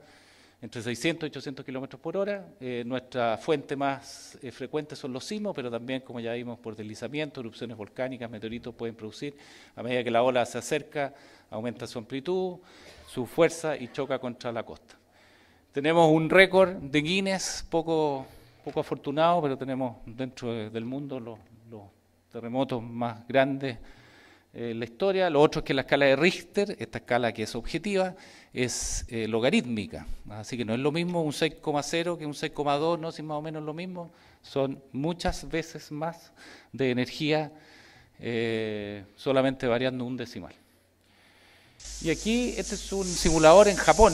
entre 600 y 800 kilómetros por hora. Eh, nuestra fuente más eh, frecuente son los sismos, pero también, como ya vimos, por deslizamiento, erupciones volcánicas, meteoritos pueden producir. A medida que la ola se acerca, aumenta su amplitud, su fuerza y choca contra la costa. Tenemos un récord de Guinness poco, afortunado, pero tenemos dentro del mundo los, los terremotos más grandes eh, la historia. Lo otro es que la escala de Richter, esta escala que es objetiva, es eh, logarítmica. Así que no es lo mismo un 6,0 que un 6,2, no si más o menos lo mismo. Son muchas veces más de energía eh, solamente variando un decimal. Y aquí, este es un simulador en Japón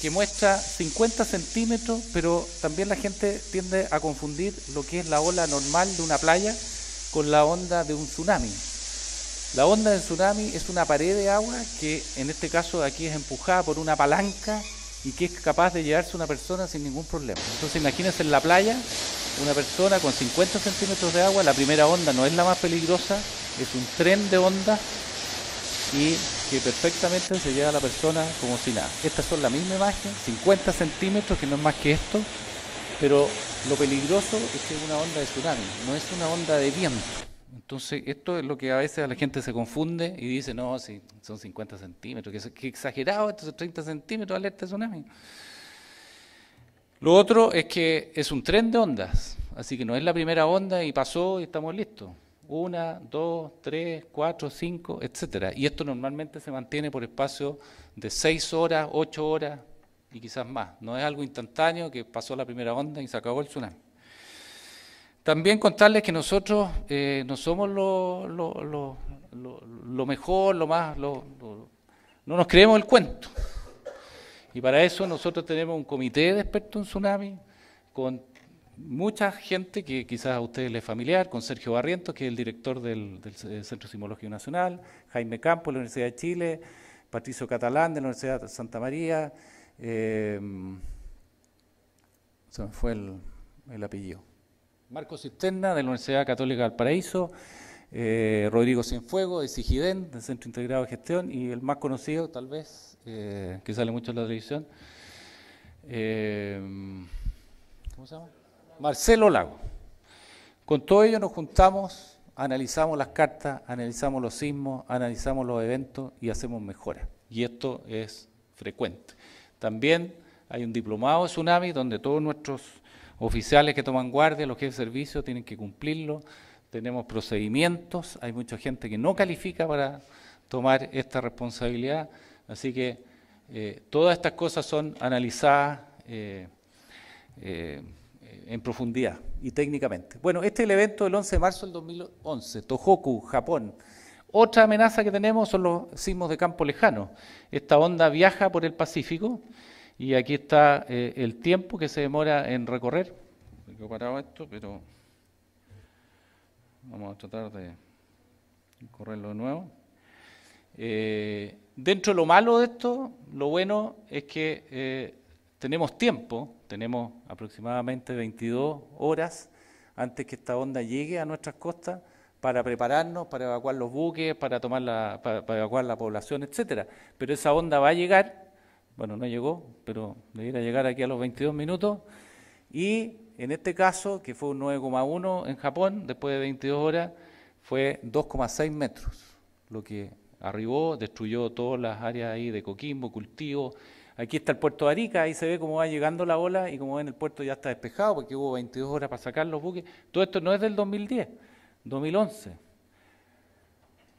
que muestra 50 centímetros, pero también la gente tiende a confundir lo que es la ola normal de una playa con la onda de un tsunami. La onda de tsunami es una pared de agua que en este caso aquí es empujada por una palanca y que es capaz de llevarse una persona sin ningún problema. Entonces imagínense en la playa una persona con 50 centímetros de agua, la primera onda no es la más peligrosa, es un tren de onda y que perfectamente se lleva a la persona como si nada. Estas son la misma imagen, 50 centímetros, que no es más que esto, pero lo peligroso es que es una onda de tsunami, no es una onda de viento. Entonces, esto es lo que a veces la gente se confunde y dice, no, si son 50 centímetros, que, exagerado, estos 30 centímetros, alerta de este tsunami. Lo otro es que es un tren de ondas, así que no es la primera onda y pasó y estamos listos. Una, dos, tres, cuatro, cinco, etcétera. Y esto normalmente se mantiene por espacio de seis horas, ocho horas y quizás más. No es algo instantáneo que pasó la primera onda y se acabó el tsunami. También contarles que nosotros eh, no somos lo, mejor, lo más, no nos creemos el cuento. Y para eso nosotros tenemos un comité de expertos en tsunami con mucha gente que quizás a ustedes les familiar, con Sergio Barrientos, que es el director del, Centro Sismológico Nacional, Jaime Campos de la Universidad de Chile, Patricio Catalán de la Universidad de Santa María, eh, se me fue el apellido. Marco Cisterna, de la Universidad Católica del Paraíso, eh, Rodrigo Cienfuego, de Sigidén, del Centro Integrado de Gestión, y el más conocido, tal vez, eh, que sale mucho en la televisión, eh, ¿cómo se llama? Marcelo Lago. Con todo ello nos juntamos, analizamos las cartas, analizamos los sismos, analizamos los eventos y hacemos mejoras. Y esto es frecuente. También hay un diplomado de tsunami donde todos nuestros oficiales que toman guardia, los que de servicio tienen que cumplirlo, tenemos procedimientos, hay mucha gente que no califica para tomar esta responsabilidad, así que eh, todas estas cosas son analizadas eh, eh, en profundidad y técnicamente. Bueno, este es el evento del 11 de marzo del 2011, Tohoku, Japón. Otra amenaza que tenemos son los sismos de campo lejano. Esta onda viaja por el Pacífico y aquí está eh, el tiempo que se demora en recorrer. parado esto, pero vamos a tratar de correrlo de nuevo. Eh, dentro de lo malo de esto, lo bueno es que eh, tenemos tiempo, tenemos aproximadamente 22 horas antes que esta onda llegue a nuestras costas para prepararnos, para evacuar los buques, para, tomar para evacuar la población, etcétera. Pero esa onda va a llegar bueno, no llegó, pero debiera llegar aquí a los 22 minutos. Y en este caso, que fue un 9,1 en Japón, después de 22 horas, fue 2,6 metros, lo que arribó, destruyó todas las áreas ahí de Coquimbo, cultivo. Aquí está el puerto de Arica, ahí se ve cómo va llegando la ola y como ven el puerto ya está despejado porque hubo 22 horas para sacar los buques. Todo esto no es del 2010, 2011.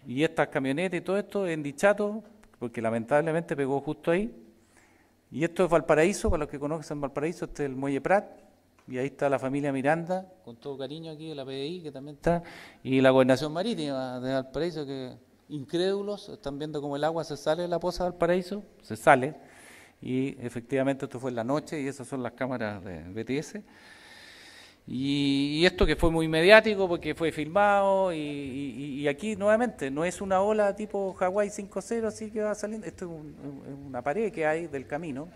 Y estas camionetas y todo esto en Dichato, porque lamentablemente pegó justo ahí, y esto es Valparaíso, para los que conocen Valparaíso, este es el Muelle Prat, y ahí está la familia Miranda, con todo cariño aquí de la PDI, que también está, y la Gobernación Marítima de Valparaíso, que incrédulos están viendo cómo el agua se sale de la poza de Valparaíso, se sale, y efectivamente esto fue en la noche, y esas son las cámaras de BTS. Y, esto que fue muy mediático porque fue filmado y, aquí nuevamente no es una ola tipo Hawái 5.0 así que va saliendo, esto es una pared que hay del camino,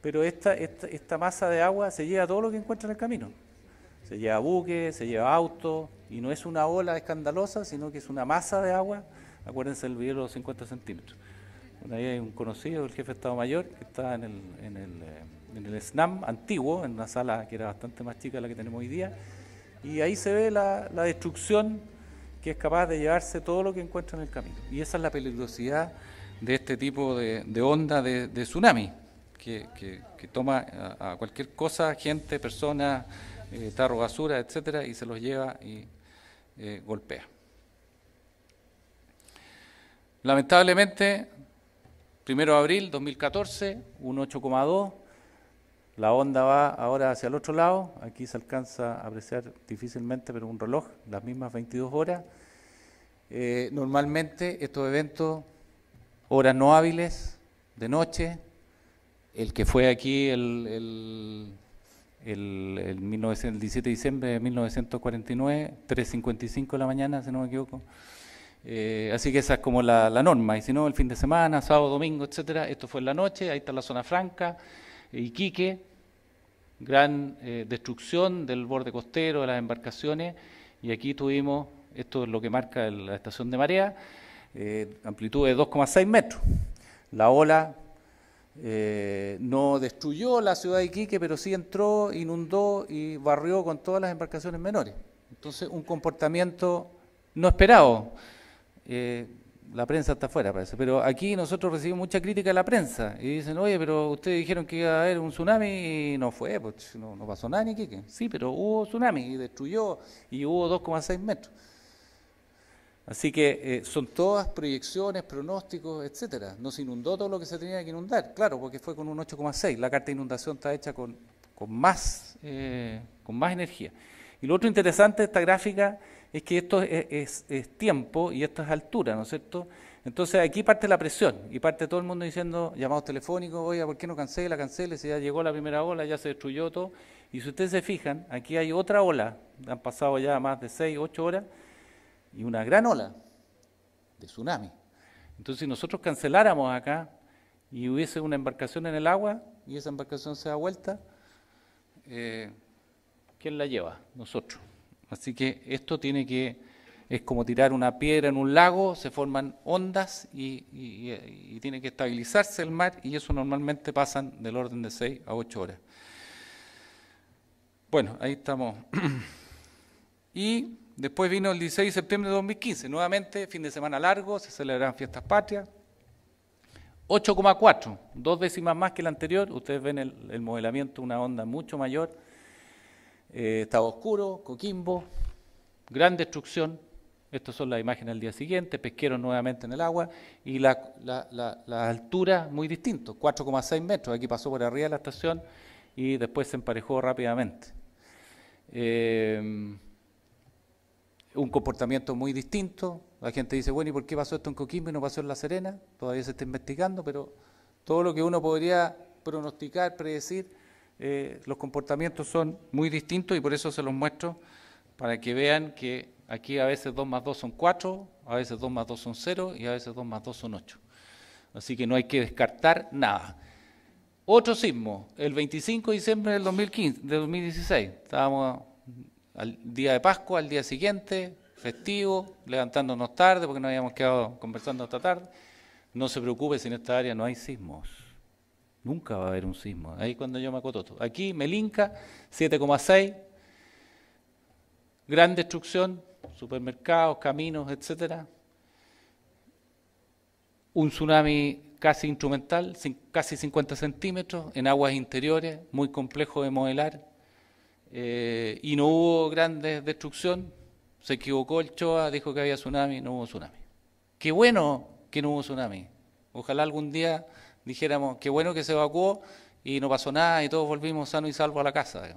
pero esta, esta, masa de agua se lleva todo lo que encuentra en el camino. Se lleva buques, se lleva autos y no es una ola escandalosa, sino que es una masa de agua, acuérdense el video de los 50 centímetros. ahí hay un conocido, el jefe de Estado Mayor, que está En el eh, en el SNAM antiguo, en una sala que era bastante más chica de la que tenemos hoy día, y ahí se ve la, destrucción que es capaz de llevarse todo lo que encuentra en el camino. Y esa es la peligrosidad de este tipo de, onda de, tsunami, que, toma a, cualquier cosa, gente, personas, eh, tarro, basura, etcétera, y se los lleva y eh, golpea. Lamentablemente, primero de abril de 2014, un 8,2, la onda va ahora hacia el otro lado, aquí se alcanza a apreciar difícilmente, pero un reloj, las mismas 22 horas. Eh, normalmente estos eventos, horas no hábiles, de noche, el que fue aquí el, el 17 de diciembre de 1949, 3.55 de la mañana, si no me equivoco. Eh, así que esa es como la, la, norma, y si no, el fin de semana, sábado, domingo, etcétera. Esto fue en la noche, ahí está la zona franca, eh, Iquique, gran eh, destrucción del borde costero, de las embarcaciones, y aquí tuvimos, esto es lo que marca la estación de marea, eh, amplitud de 2,6 metros. La ola eh, no destruyó la ciudad de Iquique, pero sí entró, inundó y barrió con todas las embarcaciones menores. Entonces, un comportamiento no esperado la prensa está afuera, parece. Pero aquí nosotros recibimos mucha crítica de la prensa y dicen, oye, pero ustedes dijeron que iba a haber un tsunami y no fue, pues no, pasó nada ni qué. Sí, pero hubo tsunami y destruyó y hubo 2,6 metros. Así que eh, son todas proyecciones, pronósticos, etcétera. No se inundó todo lo que se tenía que inundar, claro, porque fue con un 8,6. La carta de inundación está hecha con, con, más, eh, con más energía. Y lo otro interesante de esta gráfica es que esto es, tiempo y esto es altura, ¿no es cierto? Entonces aquí parte la presión y parte todo el mundo diciendo llamados telefónicos, oiga, ¿por qué no cancela? Cancele, si ya llegó la primera ola, ya se destruyó todo. Y si ustedes se fijan, aquí hay otra ola, han pasado ya más de seis, ocho horas, y una gran ola de tsunami. Entonces si nosotros canceláramos acá y hubiese una embarcación en el agua y esa embarcación se da vuelta, eh, ¿quién la lleva? Nosotros. Así que esto tiene que, es como tirar una piedra en un lago, se forman ondas y, tiene que estabilizarse el mar y eso normalmente pasa del orden de 6 a 8 horas. Bueno, ahí estamos. y después vino el 16 de septiembre de 2015, nuevamente fin de semana largo, se celebran fiestas patrias. 8,4, dos décimas más que el anterior. Ustedes ven el, el modelamiento, una onda mucho mayor eh, estaba Oscuro, Coquimbo, gran destrucción. Estas son las imágenes del día siguiente, Pesquero nuevamente en el agua y la, altura alturas muy distinto, 4,6 metros. Aquí pasó por arriba de la estación y después se emparejó rápidamente. Eh, un comportamiento muy distinto. La gente dice, bueno, ¿y por qué pasó esto en Coquimbo y no pasó en La Serena? Todavía se está investigando, pero todo lo que uno podría pronosticar, predecir, eh, los comportamientos son muy distintos y por eso se los muestro para que vean que aquí a veces 2 más 2 son 4, a veces 2 más 2 son 0 y a veces 2 más 2 son 8. Así que no hay que descartar nada. Otro sismo, el 25 de diciembre del 2015, de 2016. Estábamos al día de Pascua, al día siguiente, festivo, levantándonos tarde porque nos habíamos quedado conversando hasta tarde. No se preocupe si en esta área no hay sismos. Nunca va a haber un sismo. Ahí cuando yo me acototo. Aquí, Melinca, 7,6. Gran destrucción, supermercados, caminos, etcétera. Un tsunami casi instrumental, casi 50 centímetros, en aguas interiores, muy complejo de modelar. Eh, y no hubo grandes destrucción. Se equivocó el Choa, dijo que había tsunami, no hubo tsunami. Qué bueno que no hubo tsunami. Ojalá algún día dijéramos, qué bueno que se evacuó y no pasó nada y todos volvimos sanos y salvos a la casa.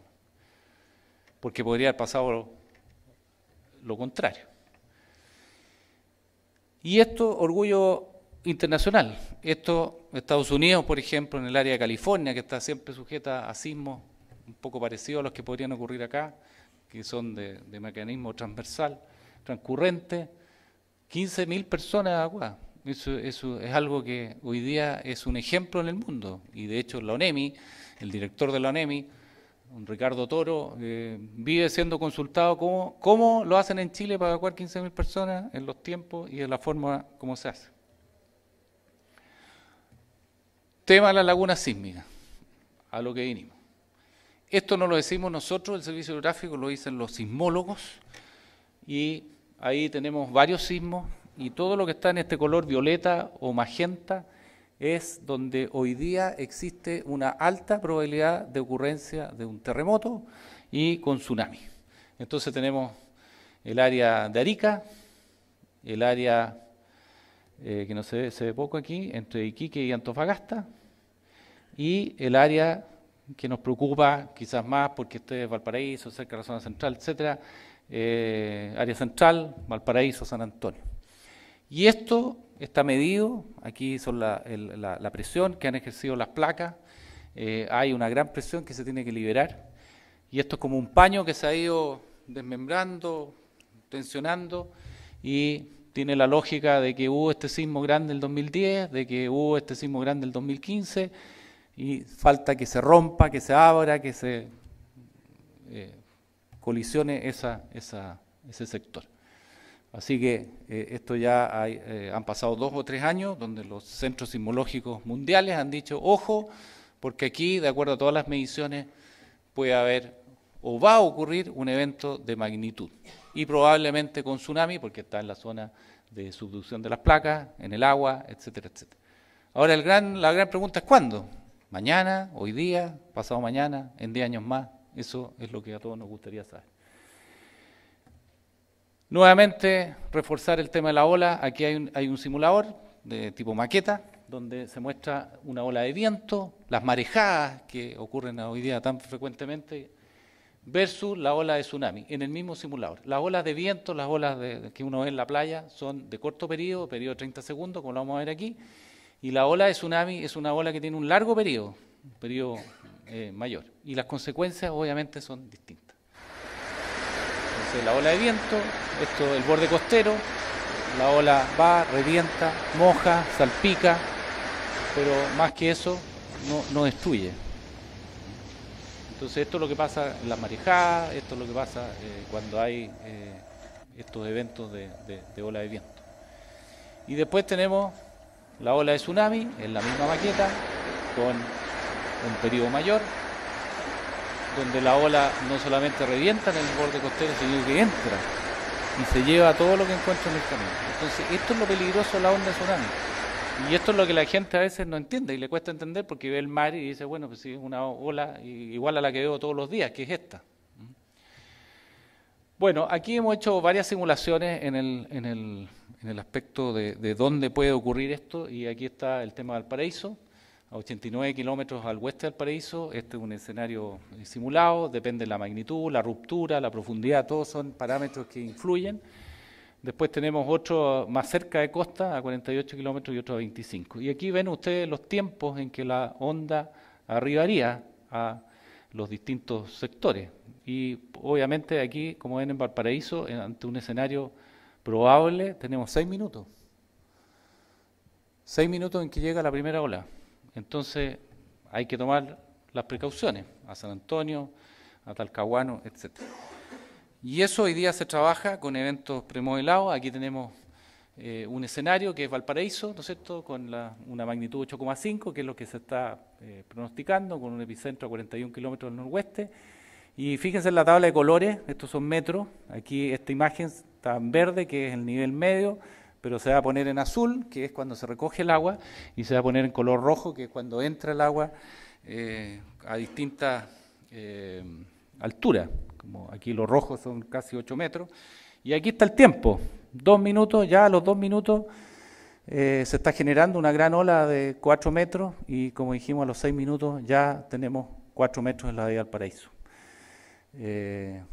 Porque podría haber pasado lo, contrario. Y esto, orgullo internacional. Esto, Estados Unidos, por ejemplo, en el área de California, que está siempre sujeta a sismos un poco parecidos a los que podrían ocurrir acá, que son de, mecanismo transversal, transcurrente, 15.000 personas evacuadas eso, es algo que hoy día es un ejemplo en el mundo. Y de hecho la ONEMI, el director de la ONEMI, Ricardo Toro, eh, vive siendo consultado cómo, lo hacen en Chile para evacuar 15.000 personas en los tiempos y en la forma como se hace. Tema de la laguna sísmica, a lo que vinimos. Esto no lo decimos nosotros, el Servicio Geográfico lo dicen los sismólogos y ahí tenemos varios sismos y todo lo que está en este color violeta o magenta es donde hoy día existe una alta probabilidad de ocurrencia de un terremoto y con tsunami. Entonces tenemos el área de Arica, el área eh, que no se ve, se ve poco aquí, entre Iquique y Antofagasta, y el área que nos preocupa quizás más porque este es Valparaíso, cerca de la zona central, etcétera, eh, área central, Valparaíso, San Antonio. Y esto está medido, aquí son la, presión que han ejercido las placas, eh, hay una gran presión que se tiene que liberar, y esto es como un paño que se ha ido desmembrando, tensionando, y tiene la lógica de que hubo este sismo grande el 2010, de que hubo este sismo grande el 2015, y falta que se rompa, que se abra, que se eh, colisione esa, ese sector. Así que eh, esto ya eh, han pasado dos o tres años donde los centros sismológicos mundiales han dicho, ojo, porque aquí, de acuerdo a todas las mediciones, puede haber o va a ocurrir un evento de magnitud y probablemente con tsunami porque está en la zona de subducción de las placas, en el agua, etcétera, etcétera. Ahora la gran pregunta es cuándo. Mañana, hoy día, pasado mañana, en 10 años más. Eso es lo que a todos nos gustaría saber. Nuevamente, reforzar el tema de la ola. Aquí hay un, simulador de tipo maqueta, donde se muestra una ola de viento, las marejadas que ocurren hoy día tan frecuentemente, versus la ola de tsunami, en el mismo simulador. Las olas de viento, las olas que uno ve en la playa, son de corto periodo, periodo de 30 segundos, como lo vamos a ver aquí, y la ola de tsunami es una ola que tiene un largo periodo, un periodo eh, mayor, y las consecuencias obviamente son distintas la ola de viento, esto el borde costero, la ola va, revienta, moja, salpica, pero más que eso no, destruye. Entonces esto es lo que pasa en las marejadas, esto es lo que pasa eh, cuando hay eh, estos eventos de, de, ola de viento. Y después tenemos la ola de tsunami, en la misma maqueta, con un periodo mayor, donde la ola no solamente revienta en el borde costero, sino que entra y se lleva todo lo que encuentra en el camino. Entonces, esto es lo peligroso de la onda tsunami. Y esto es lo que la gente a veces no entiende y le cuesta entender porque ve el mar y dice, bueno, pues sí, es una ola igual a la que veo todos los días, que es esta. ¿Mm? Bueno, aquí hemos hecho varias simulaciones en el, en el, en el aspecto de, de, dónde puede ocurrir esto y aquí está el tema del paraíso. 89 kilómetros al oeste del paraíso. Este es un escenario simulado, depende de la magnitud, la ruptura, la profundidad, todos son parámetros que influyen. Después tenemos otro más cerca de costa, a 48 kilómetros y otro a 25. Y aquí ven ustedes los tiempos en que la onda arribaría a los distintos sectores. Y obviamente aquí, como ven en Valparaíso, ante un escenario probable, tenemos seis minutos. Seis minutos en que llega la primera ola. Entonces hay que tomar las precauciones a San Antonio, a Talcahuano, etc. Y eso hoy día se trabaja con eventos premodelados. Aquí tenemos eh, un escenario que es Valparaíso, ¿no es cierto?, con una magnitud 8,5, que es lo que se está eh, pronosticando, con un epicentro a 41 kilómetros del noroeste. Y fíjense en la tabla de colores, estos son metros, aquí esta imagen está en verde, que es el nivel medio, pero se va a poner en azul, que es cuando se recoge el agua, y se va a poner en color rojo, que es cuando entra el agua eh, a distintas eh, alturas. Como aquí los rojos son casi 8 metros. Y aquí está el tiempo. Dos minutos, ya a los dos minutos eh, se está generando una gran ola de 4 metros y como dijimos a los 6 minutos ya tenemos 4 metros en la vía del paraíso.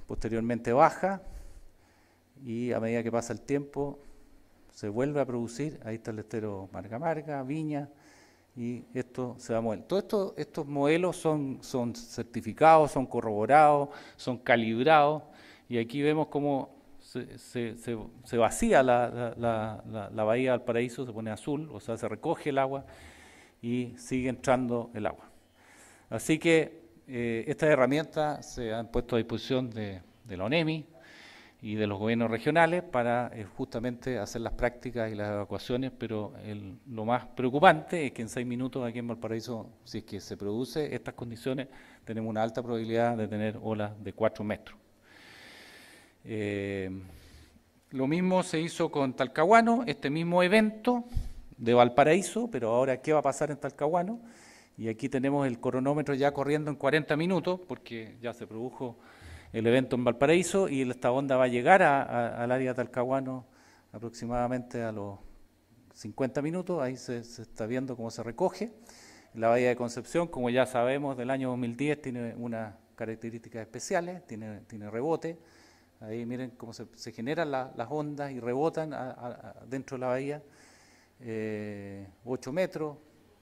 posteriormente baja y a medida que pasa el tiempo se vuelve a producir, ahí está el estero Marga Marga, Viña, y esto se va a mover. Todos esto, estos modelos son, son certificados, son corroborados, son calibrados, y aquí vemos cómo se, se, vacía la, bahía del paraíso, se pone azul, o sea, se recoge el agua y sigue entrando el agua. Así que eh, estas herramientas se han puesto a disposición de la ONEMI, y de los gobiernos regionales para eh, justamente hacer las prácticas y las evacuaciones, pero lo más preocupante es que en seis minutos aquí en Valparaíso, si es que se produce estas condiciones, tenemos una alta probabilidad de tener olas de cuatro metros. Eh, lo mismo se hizo con Talcahuano, este mismo evento de Valparaíso, pero ahora ¿qué va a pasar en Talcahuano? Y aquí tenemos el cronómetro ya corriendo en 40 minutos, porque ya se produjo el evento en Valparaíso y esta onda va a llegar a, al área de Talcahuano aproximadamente a los 50 minutos, ahí se, está viendo cómo se recoge. La Bahía de Concepción, como ya sabemos, del año 2010 tiene unas características especiales, tiene, rebote. Ahí miren cómo se, generan las ondas y rebotan dentro de la bahía, 8 eh, metros,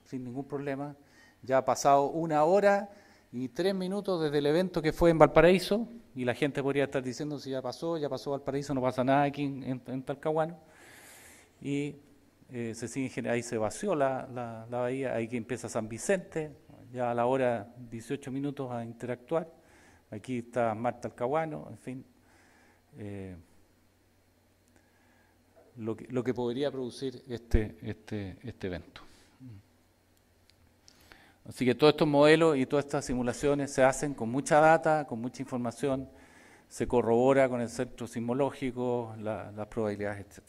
sin ningún problema. Ya ha pasado una hora y tres minutos desde el evento que fue en Valparaíso, y la gente podría estar diciendo si ya pasó, ya pasó Valparaíso, no pasa nada aquí en, Talcahuano, y eh, se sigue, ahí se vació la, bahía, ahí que empieza San Vicente, ya a la hora 18 minutos a interactuar, aquí está Marta Talcahuano, en fin. Eh, lo que, lo que podría producir este, este, este evento. Así que todos estos modelos y todas estas simulaciones se hacen con mucha data, con mucha información, se corrobora con el centro sismológico, las probabilidades, etc.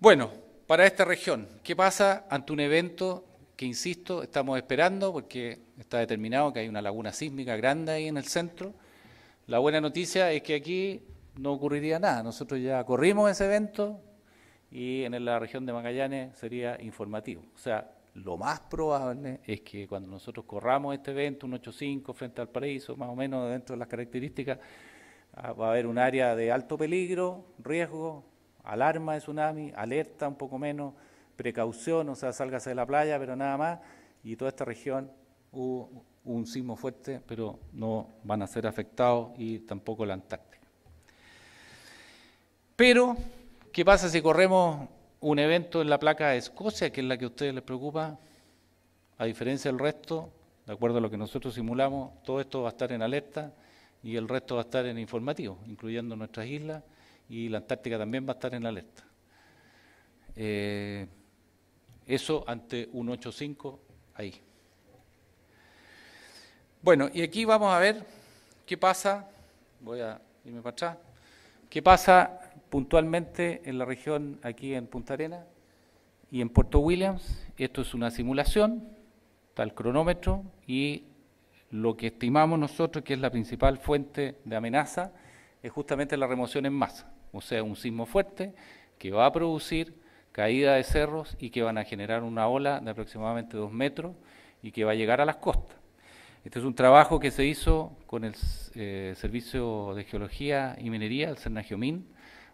Bueno, para esta región, ¿qué pasa ante un evento que, insisto, estamos esperando porque está determinado que hay una laguna sísmica grande ahí en el centro? La buena noticia es que aquí no ocurriría nada. Nosotros ya corrimos ese evento y en la región de Magallanes sería informativo. O sea, lo más probable es que cuando nosotros corramos este evento, un frente al paraíso, más o menos dentro de las características, ah, va a haber un área de alto peligro, riesgo, alarma de tsunami, alerta un poco menos, precaución, o sea, sálgase de la playa, pero nada más, y toda esta región hubo un sismo fuerte, pero no van a ser afectados y tampoco la Antártica. Pero, ¿qué pasa si corremos un evento en la placa Escocia, que es la que a ustedes les preocupa, a diferencia del resto, de acuerdo a lo que nosotros simulamos, todo esto va a estar en alerta y el resto va a estar en informativo, incluyendo nuestras islas y la Antártica también va a estar en alerta. Eh, eso ante un ahí. Bueno, y aquí vamos a ver qué pasa, voy a irme para atrás, qué pasa puntualmente en la región aquí en Punta Arena y en Puerto Williams. Esto es una simulación, tal cronómetro y lo que estimamos nosotros que es la principal fuente de amenaza es justamente la remoción en masa, o sea, un sismo fuerte que va a producir caída de cerros y que van a generar una ola de aproximadamente dos metros y que va a llegar a las costas. Este es un trabajo que se hizo con el eh, Servicio de Geología y Minería, el Min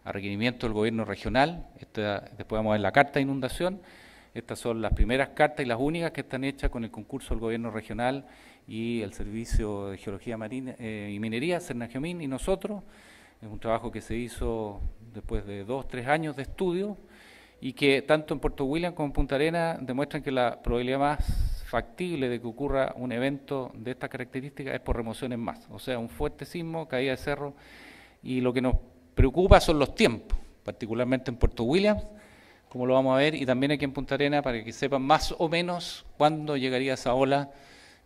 a requerimiento del gobierno regional. después vamos a ver la carta de inundación. Estas son las primeras cartas y las únicas que están hechas con el concurso del gobierno regional y el Servicio de Geología Marina eh, y Minería, Cernagiomín, y nosotros. Es un trabajo que se hizo después de dos, tres años de estudio y que tanto en Puerto William como en Punta Arena demuestran que la probabilidad más factible de que ocurra un evento de estas características es por remociones más, o sea, un fuerte sismo, caída de cerro, y lo que nos preocupa son los tiempos, particularmente en Puerto Williams, como lo vamos a ver, y también aquí en Punta Arena, para que sepan más o menos cuándo llegaría esa ola,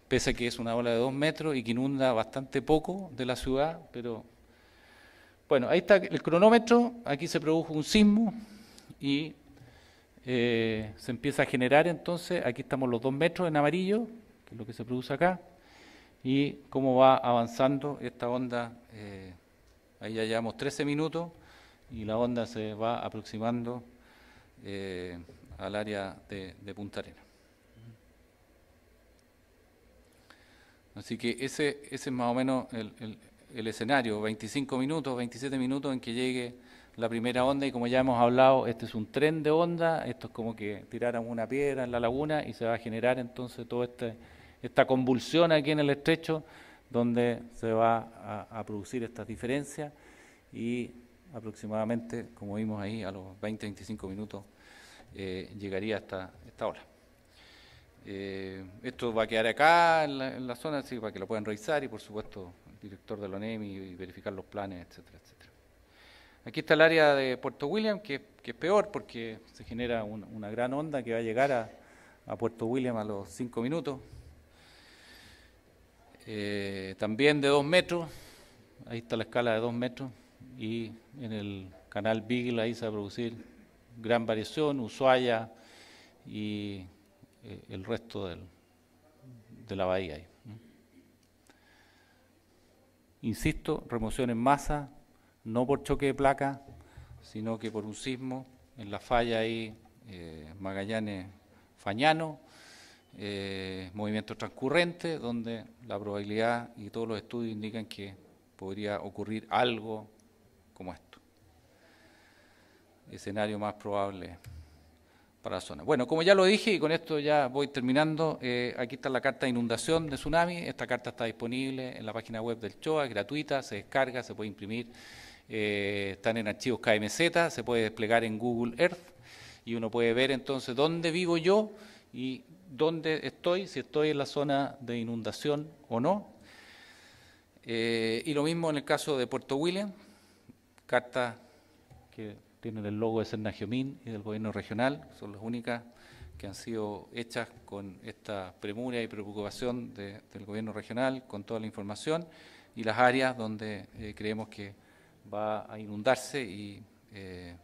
pese a que es una ola de dos metros y que inunda bastante poco de la ciudad, pero bueno, ahí está el cronómetro, aquí se produjo un sismo y eh, se empieza a generar entonces, aquí estamos los dos metros en amarillo, que es lo que se produce acá, y cómo va avanzando esta onda. Eh, Ahí ya llevamos 13 minutos y la onda se va aproximando eh, al área de, Punta Arena. Así que ese, es más o menos el, escenario, 25 minutos, 27 minutos en que llegue la primera onda y como ya hemos hablado, este es un tren de onda, esto es como que tiraran una piedra en la laguna y se va a generar entonces toda este, esta convulsión aquí en el estrecho donde se va a, producir estas diferencias y aproximadamente, como vimos ahí, a los 20-25 minutos eh, llegaría hasta esta hora. Eh, esto va a quedar acá en la, zona, así, para que lo puedan revisar y, por supuesto, el director de la ONEMI y verificar los planes, etcétera, etcétera. Aquí está el área de Puerto William, que, es peor porque se genera una gran onda que va a llegar a, a Puerto William a los 5 minutos. Eh, también de dos metros, ahí está la escala de dos metros, y en el canal Beagle ahí se va a producir gran variación, Ushuaia y eh, el resto de la bahía. Ahí. Insisto, remoción en masa, no por choque de placa, sino que por un sismo en la falla ahí eh, Magallanes-Fañano, movimientos eh, movimiento transcurrente, donde la probabilidad y todos los estudios indican que podría ocurrir algo como esto. Escenario más probable para la zona. Bueno, como ya lo dije, y con esto ya voy terminando, eh, aquí está la carta de inundación de tsunami. Esta carta está disponible en la página web del CHOA, es gratuita, se descarga, se puede imprimir. Eh, están en archivos KMZ, se puede desplegar en Google Earth y uno puede ver entonces dónde vivo yo y dónde estoy, si estoy en la zona de inundación o no. Eh, y lo mismo en el caso de Puerto William, carta que tienen el logo de Sernagiomín y del gobierno regional, son las únicas que han sido hechas con esta premura y preocupación del gobierno regional, con toda la información y las áreas donde eh, creemos que va a inundarse y eh,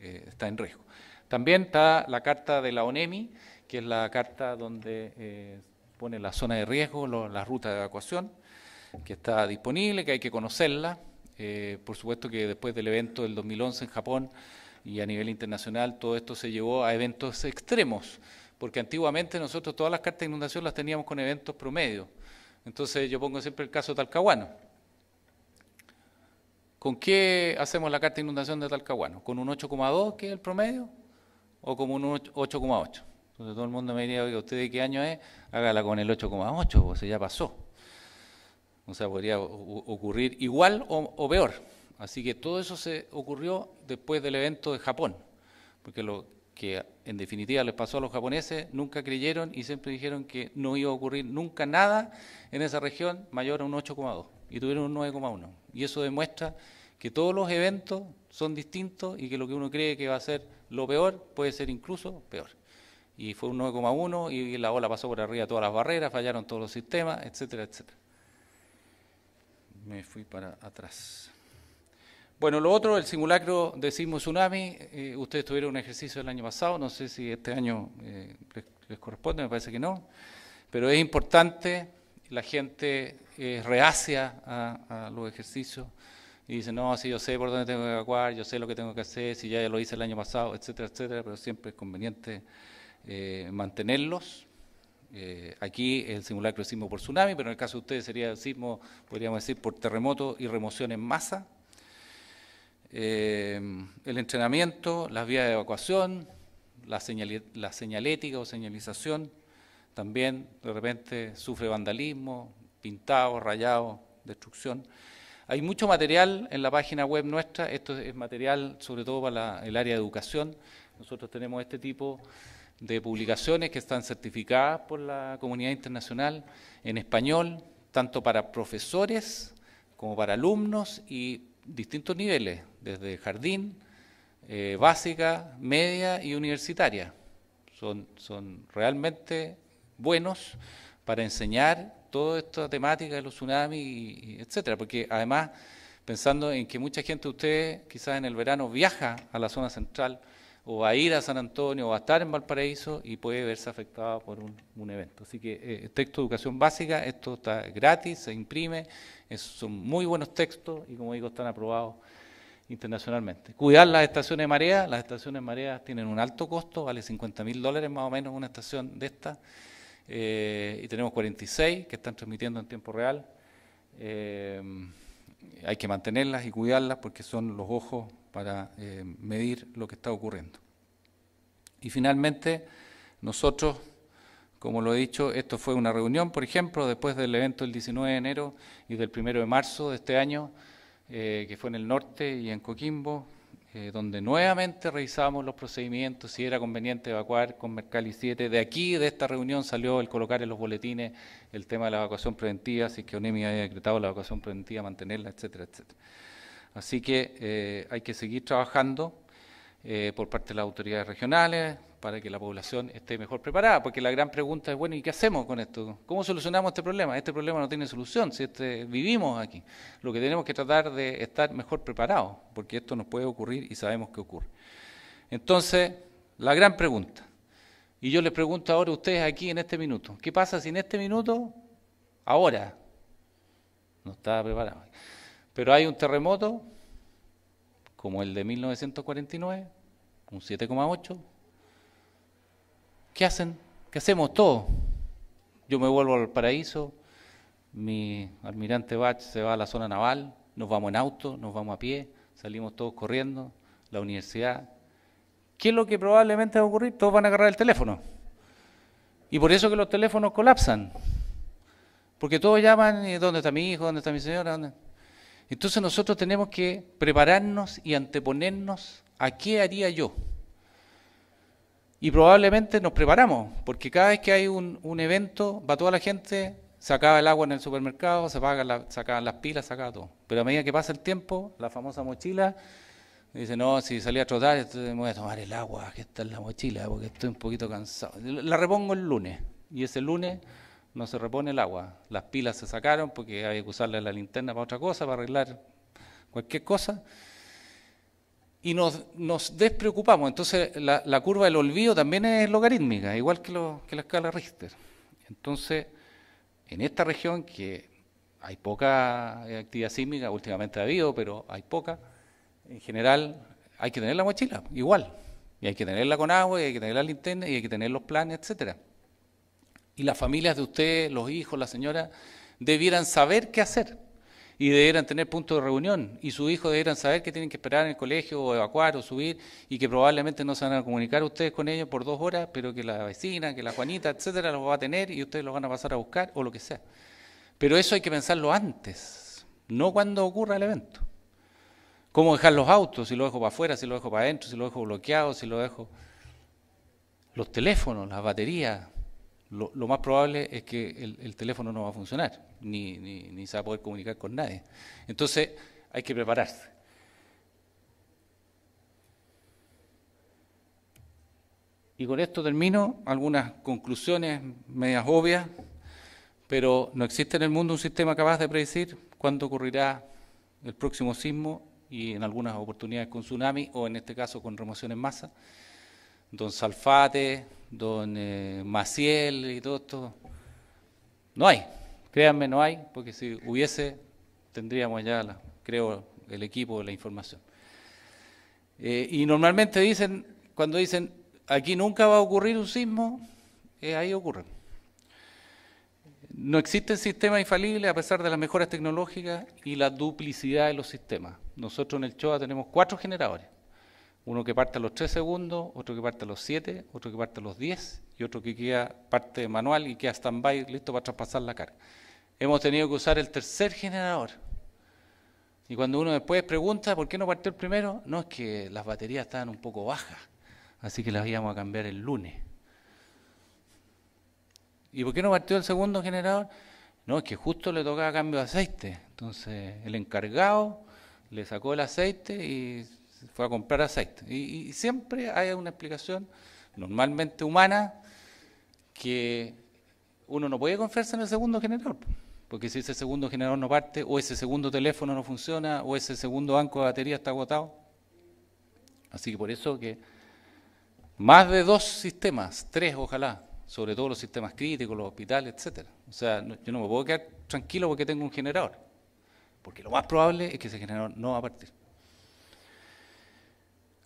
está en riesgo. También está la carta de la ONEMI, que es la carta donde eh, pone la zona de riesgo, la ruta de evacuación, que está disponible, que hay que conocerla. Eh, por supuesto que después del evento del 2011 en Japón y a nivel internacional, todo esto se llevó a eventos extremos, porque antiguamente nosotros todas las cartas de inundación las teníamos con eventos promedio. Entonces yo pongo siempre el caso de Talcahuano. ¿Con qué hacemos la carta de inundación de Talcahuano? ¿Con un 8,2, que es el promedio? ¿O con un 8,8? Entonces todo el mundo me diría, oiga, ¿usted de qué año es? Hágala con el 8,8, sea, pues, ya pasó. O sea, podría ocurrir igual o, peor. Así que todo eso se ocurrió después del evento de Japón, porque lo que en definitiva les pasó a los japoneses, nunca creyeron y siempre dijeron que no iba a ocurrir nunca nada en esa región mayor a un 8,2 y tuvieron un 9,1. Y eso demuestra que todos los eventos son distintos y que lo que uno cree que va a ser lo peor puede ser incluso peor y fue un 9,1 y la ola pasó por arriba todas las barreras, fallaron todos los sistemas, etcétera, etcétera. Me fui para atrás. Bueno, lo otro, el simulacro de sismo tsunami, eh, ustedes tuvieron un ejercicio el año pasado, no sé si este año eh, les, corresponde, me parece que no, pero es importante, la gente eh, reacia a, a los ejercicios y dice, no, si yo sé por dónde tengo que evacuar, yo sé lo que tengo que hacer, si ya lo hice el año pasado, etcétera, etcétera, pero siempre es conveniente eh, mantenerlos. Eh, aquí el simulacro de sismo por tsunami, pero en el caso de ustedes sería el sismo, podríamos decir, por terremoto y remoción en masa. Eh, el entrenamiento, las vías de evacuación, la, la señalética o señalización, también de repente sufre vandalismo, pintado, rayado, destrucción. Hay mucho material en la página web nuestra, esto es material sobre todo para el área de educación. Nosotros tenemos este tipo de publicaciones que están certificadas por la comunidad internacional en español, tanto para profesores como para alumnos y distintos niveles, desde jardín, eh, básica, media y universitaria. Son, son realmente buenos para enseñar toda esta temática de los tsunamis, etcétera, porque además pensando en que mucha gente de ustedes quizás en el verano viaja a la zona central, o va a ir a San Antonio o va a estar en Valparaíso y puede verse afectada por un, evento. Así que el eh, texto de educación básica, esto está gratis, se imprime, son muy buenos textos y como digo están aprobados internacionalmente. Cuidar las estaciones de marea, las estaciones de marea tienen un alto costo, vale 50 mil dólares más o menos una estación de esta, eh, y tenemos 46 que están transmitiendo en tiempo real. Eh, hay que mantenerlas y cuidarlas porque son los ojos para eh, medir lo que está ocurriendo. Y finalmente, nosotros, como lo he dicho, esto fue una reunión, por ejemplo, después del evento del 19 de enero y del 1 de marzo de este año, eh, que fue en el norte y en Coquimbo, eh, donde nuevamente revisamos los procedimientos, si era conveniente evacuar con Mercalli 7. De aquí, de esta reunión, salió el colocar en los boletines el tema de la evacuación preventiva, si es que ONEMI había decretado la evacuación preventiva, mantenerla, etcétera, etcétera. Así que eh, hay que seguir trabajando eh, por parte de las autoridades regionales para que la población esté mejor preparada, porque la gran pregunta es, bueno, ¿y qué hacemos con esto? ¿Cómo solucionamos este problema? Este problema no tiene solución, si este, vivimos aquí. Lo que tenemos que tratar de estar mejor preparados, porque esto nos puede ocurrir y sabemos que ocurre. Entonces, la gran pregunta, y yo les pregunto ahora a ustedes aquí en este minuto, ¿qué pasa si en este minuto, ahora, no está preparado? Pero hay un terremoto, como el de 1949, un 7,8. ¿Qué hacen? ¿Qué hacemos todos? Yo me vuelvo al paraíso, mi almirante Bach se va a la zona naval, nos vamos en auto, nos vamos a pie, salimos todos corriendo, la universidad. ¿Qué es lo que probablemente va a ocurrir? Todos van a agarrar el teléfono. Y por eso que los teléfonos colapsan. Porque todos llaman, eh, ¿dónde está mi hijo? ¿Dónde está mi señora? Entonces nosotros tenemos que prepararnos y anteponernos a qué haría yo. Y probablemente nos preparamos, porque cada vez que hay un, evento, va toda la gente, sacaba el agua en el supermercado, se, las pilas, se todo. Pero a medida que pasa el tiempo, la famosa mochila, dice, no, si salí a trotar, entonces me voy a tomar el agua que está en la mochila, porque estoy un poquito cansado. La repongo el lunes, y ese lunes no se repone el agua. Las pilas se sacaron porque había que usarle la linterna para otra cosa, para arreglar cualquier cosa. Y nos, despreocupamos. Entonces la, curva del olvido también es logarítmica, igual que, que la escala Richter. Entonces, en esta región que hay poca actividad sísmica, últimamente ha habido, pero hay poca, en general hay que tener la mochila, igual. Y hay que tenerla con agua, y hay que tener la linterna, y hay que tener los planes, etcétera. Y las familias de ustedes, los hijos, la señora, debieran saber qué hacer y debieran tener punto de reunión y sus hijos debieran saber que tienen que esperar en el colegio o evacuar o subir y que probablemente no se van a comunicar ustedes con ellos por dos horas, pero que la vecina, que la Juanita, etcétera, los va a tener y ustedes los van a pasar a buscar o lo que sea. Pero eso hay que pensarlo antes, no cuando ocurra el evento. ¿Cómo dejar los autos? Si lo dejo para afuera, si lo dejo para adentro, si los dejo bloqueados, si los dejo... Los teléfonos, las baterías, lo, más probable es que el, teléfono no va a funcionar, ni, ni, ni se va a poder comunicar con nadie. Entonces, hay que prepararse. Y con esto termino algunas conclusiones medias obvias, pero no existe en el mundo un sistema capaz de predecir cuándo ocurrirá el próximo sismo y en algunas oportunidades con tsunami o en este caso con remoción en masa. Don Salfate, don eh, Maciel y todo esto. No hay, créanme, no hay, porque si hubiese, tendríamos ya, la, creo, el equipo, de la información. Eh, y normalmente dicen, cuando dicen, aquí nunca va a ocurrir un sismo, eh, ahí ocurre. No existe sistema infalible a pesar de las mejoras tecnológicas y la duplicidad de los sistemas. Nosotros en el CHOA tenemos cuatro generadores uno que parte a los 3 segundos, otro que parte a los 7, otro que parte a los 10 y otro que queda parte manual y queda stand-by listo para traspasar la carga. Hemos tenido que usar el tercer generador. Y cuando uno después pregunta por qué no partió el primero, no es que las baterías estaban un poco bajas, así que las íbamos a cambiar el lunes. ¿Y por qué no partió el segundo generador? No, es que justo le tocaba cambio de aceite. Entonces el encargado le sacó el aceite y fue a comprar aceite. Y, siempre hay una explicación, normalmente humana, que uno no puede confiarse en el segundo generador. Porque si ese segundo generador no parte, o ese segundo teléfono no funciona, o ese segundo banco de batería está agotado. Así que por eso que más de dos sistemas, tres ojalá, sobre todo los sistemas críticos, los hospitales, etcétera. O sea, yo no me puedo quedar tranquilo porque tengo un generador. Porque lo más probable es que ese generador no va a partir.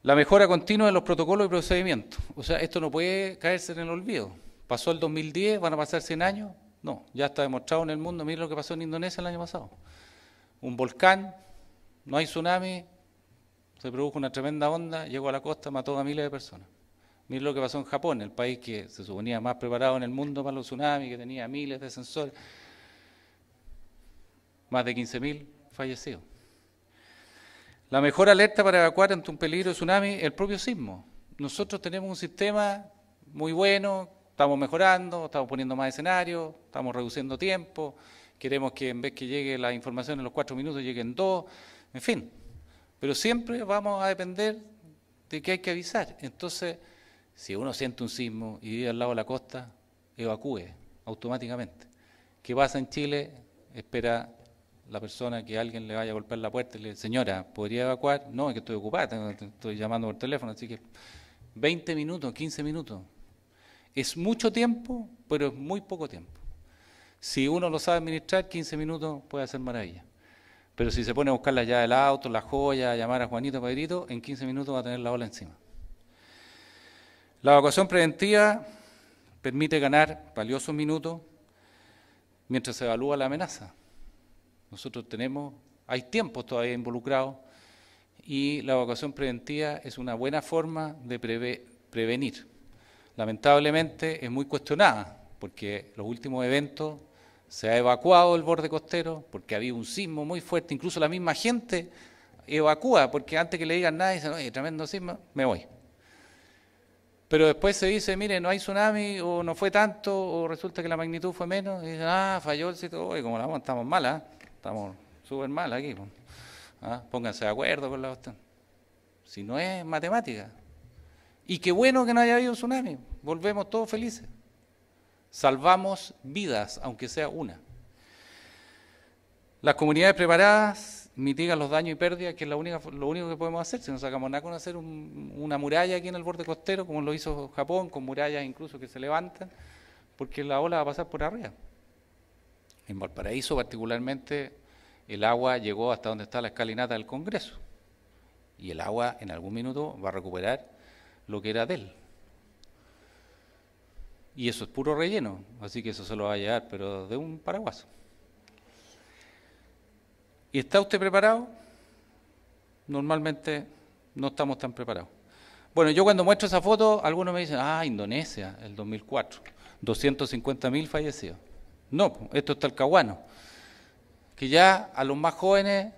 La mejora continua de los protocolos y procedimientos. O sea, esto no puede caerse en el olvido. Pasó el 2010, van a pasar 100 años. No, ya está demostrado en el mundo. Miren lo que pasó en Indonesia el año pasado. Un volcán, no hay tsunami, se produjo una tremenda onda, llegó a la costa, mató a miles de personas. Miren lo que pasó en Japón, el país que se suponía más preparado en el mundo para los tsunamis, que tenía miles de sensores. Más de 15.000 fallecidos. La mejor alerta para evacuar ante un peligro de tsunami es el propio sismo. Nosotros tenemos un sistema muy bueno, estamos mejorando, estamos poniendo más escenarios, estamos reduciendo tiempo, queremos que en vez que llegue la información en los cuatro minutos, llegue en dos, en fin. Pero siempre vamos a depender de qué hay que avisar. Entonces, si uno siente un sismo y vive al lado de la costa, evacúe automáticamente. ¿Qué pasa en Chile? Espera la persona que alguien le vaya a golpear la puerta y le diga, señora, ¿podría evacuar? No, es que estoy ocupada, estoy llamando por teléfono, así que 20 minutos, 15 minutos. Es mucho tiempo, pero es muy poco tiempo. Si uno lo sabe administrar, 15 minutos puede hacer maravilla. Pero si se pone a buscar la llave del auto, la joya, a llamar a Juanito Padrito, en 15 minutos va a tener la ola encima. La evacuación preventiva permite ganar valiosos minutos mientras se evalúa la amenaza. Nosotros tenemos, hay tiempos todavía involucrados y la evacuación preventiva es una buena forma de prevenir. Lamentablemente es muy cuestionada porque los últimos eventos se ha evacuado el borde costero porque había un sismo muy fuerte, incluso la misma gente evacúa porque antes que le digan nada dicen, oye, tremendo sismo, me voy. Pero después se dice, mire, no hay tsunami o no fue tanto o resulta que la magnitud fue menos y dicen, ah, falló el sitio, oye, como la estamos malas. ¿ah? estamos súper mal aquí. ¿Ah? Pónganse de acuerdo con la cuestión. Si no es matemática. Y qué bueno que no haya habido tsunami. Volvemos todos felices. Salvamos vidas, aunque sea una. Las comunidades preparadas mitigan los daños y pérdidas, que es lo único que podemos hacer. Si no sacamos nada con hacer una muralla aquí en el borde costero, como lo hizo Japón, con murallas incluso que se levantan, porque la ola va a pasar por arriba en Valparaíso particularmente el agua llegó hasta donde está la escalinata del Congreso y el agua en algún minuto va a recuperar lo que era de él. Y eso es puro relleno, así que eso se lo va a llevar, pero de un paraguaso. ¿Y está usted preparado? Normalmente no estamos tan preparados. Bueno, yo cuando muestro esa foto, algunos me dicen, ah, Indonesia, el 2004, 250.000 fallecidos. No, esto el caguano. Que ya a los más jóvenes,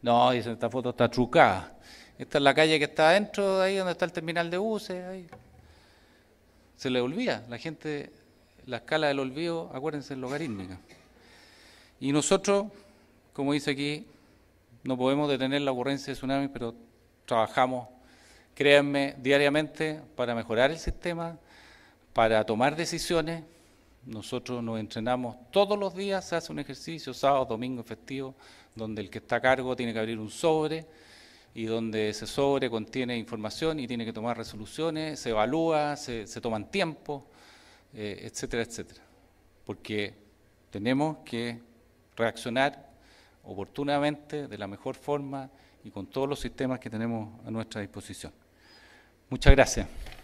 no, dicen, esta foto está trucada. Esta es la calle que está adentro, de ahí donde está el terminal de buses. Se le olvida, la gente, la escala del olvido, acuérdense, es logarítmica. Y nosotros, como dice aquí, no podemos detener la ocurrencia de tsunami, pero trabajamos, créanme, diariamente para mejorar el sistema, para tomar decisiones nosotros nos entrenamos todos los días, se hace un ejercicio, sábado, domingo, festivo, donde el que está a cargo tiene que abrir un sobre y donde ese sobre contiene información y tiene que tomar resoluciones, se evalúa, se, toman tiempo, eh, etcétera, etcétera. Porque tenemos que reaccionar oportunamente, de la mejor forma y con todos los sistemas que tenemos a nuestra disposición. Muchas gracias.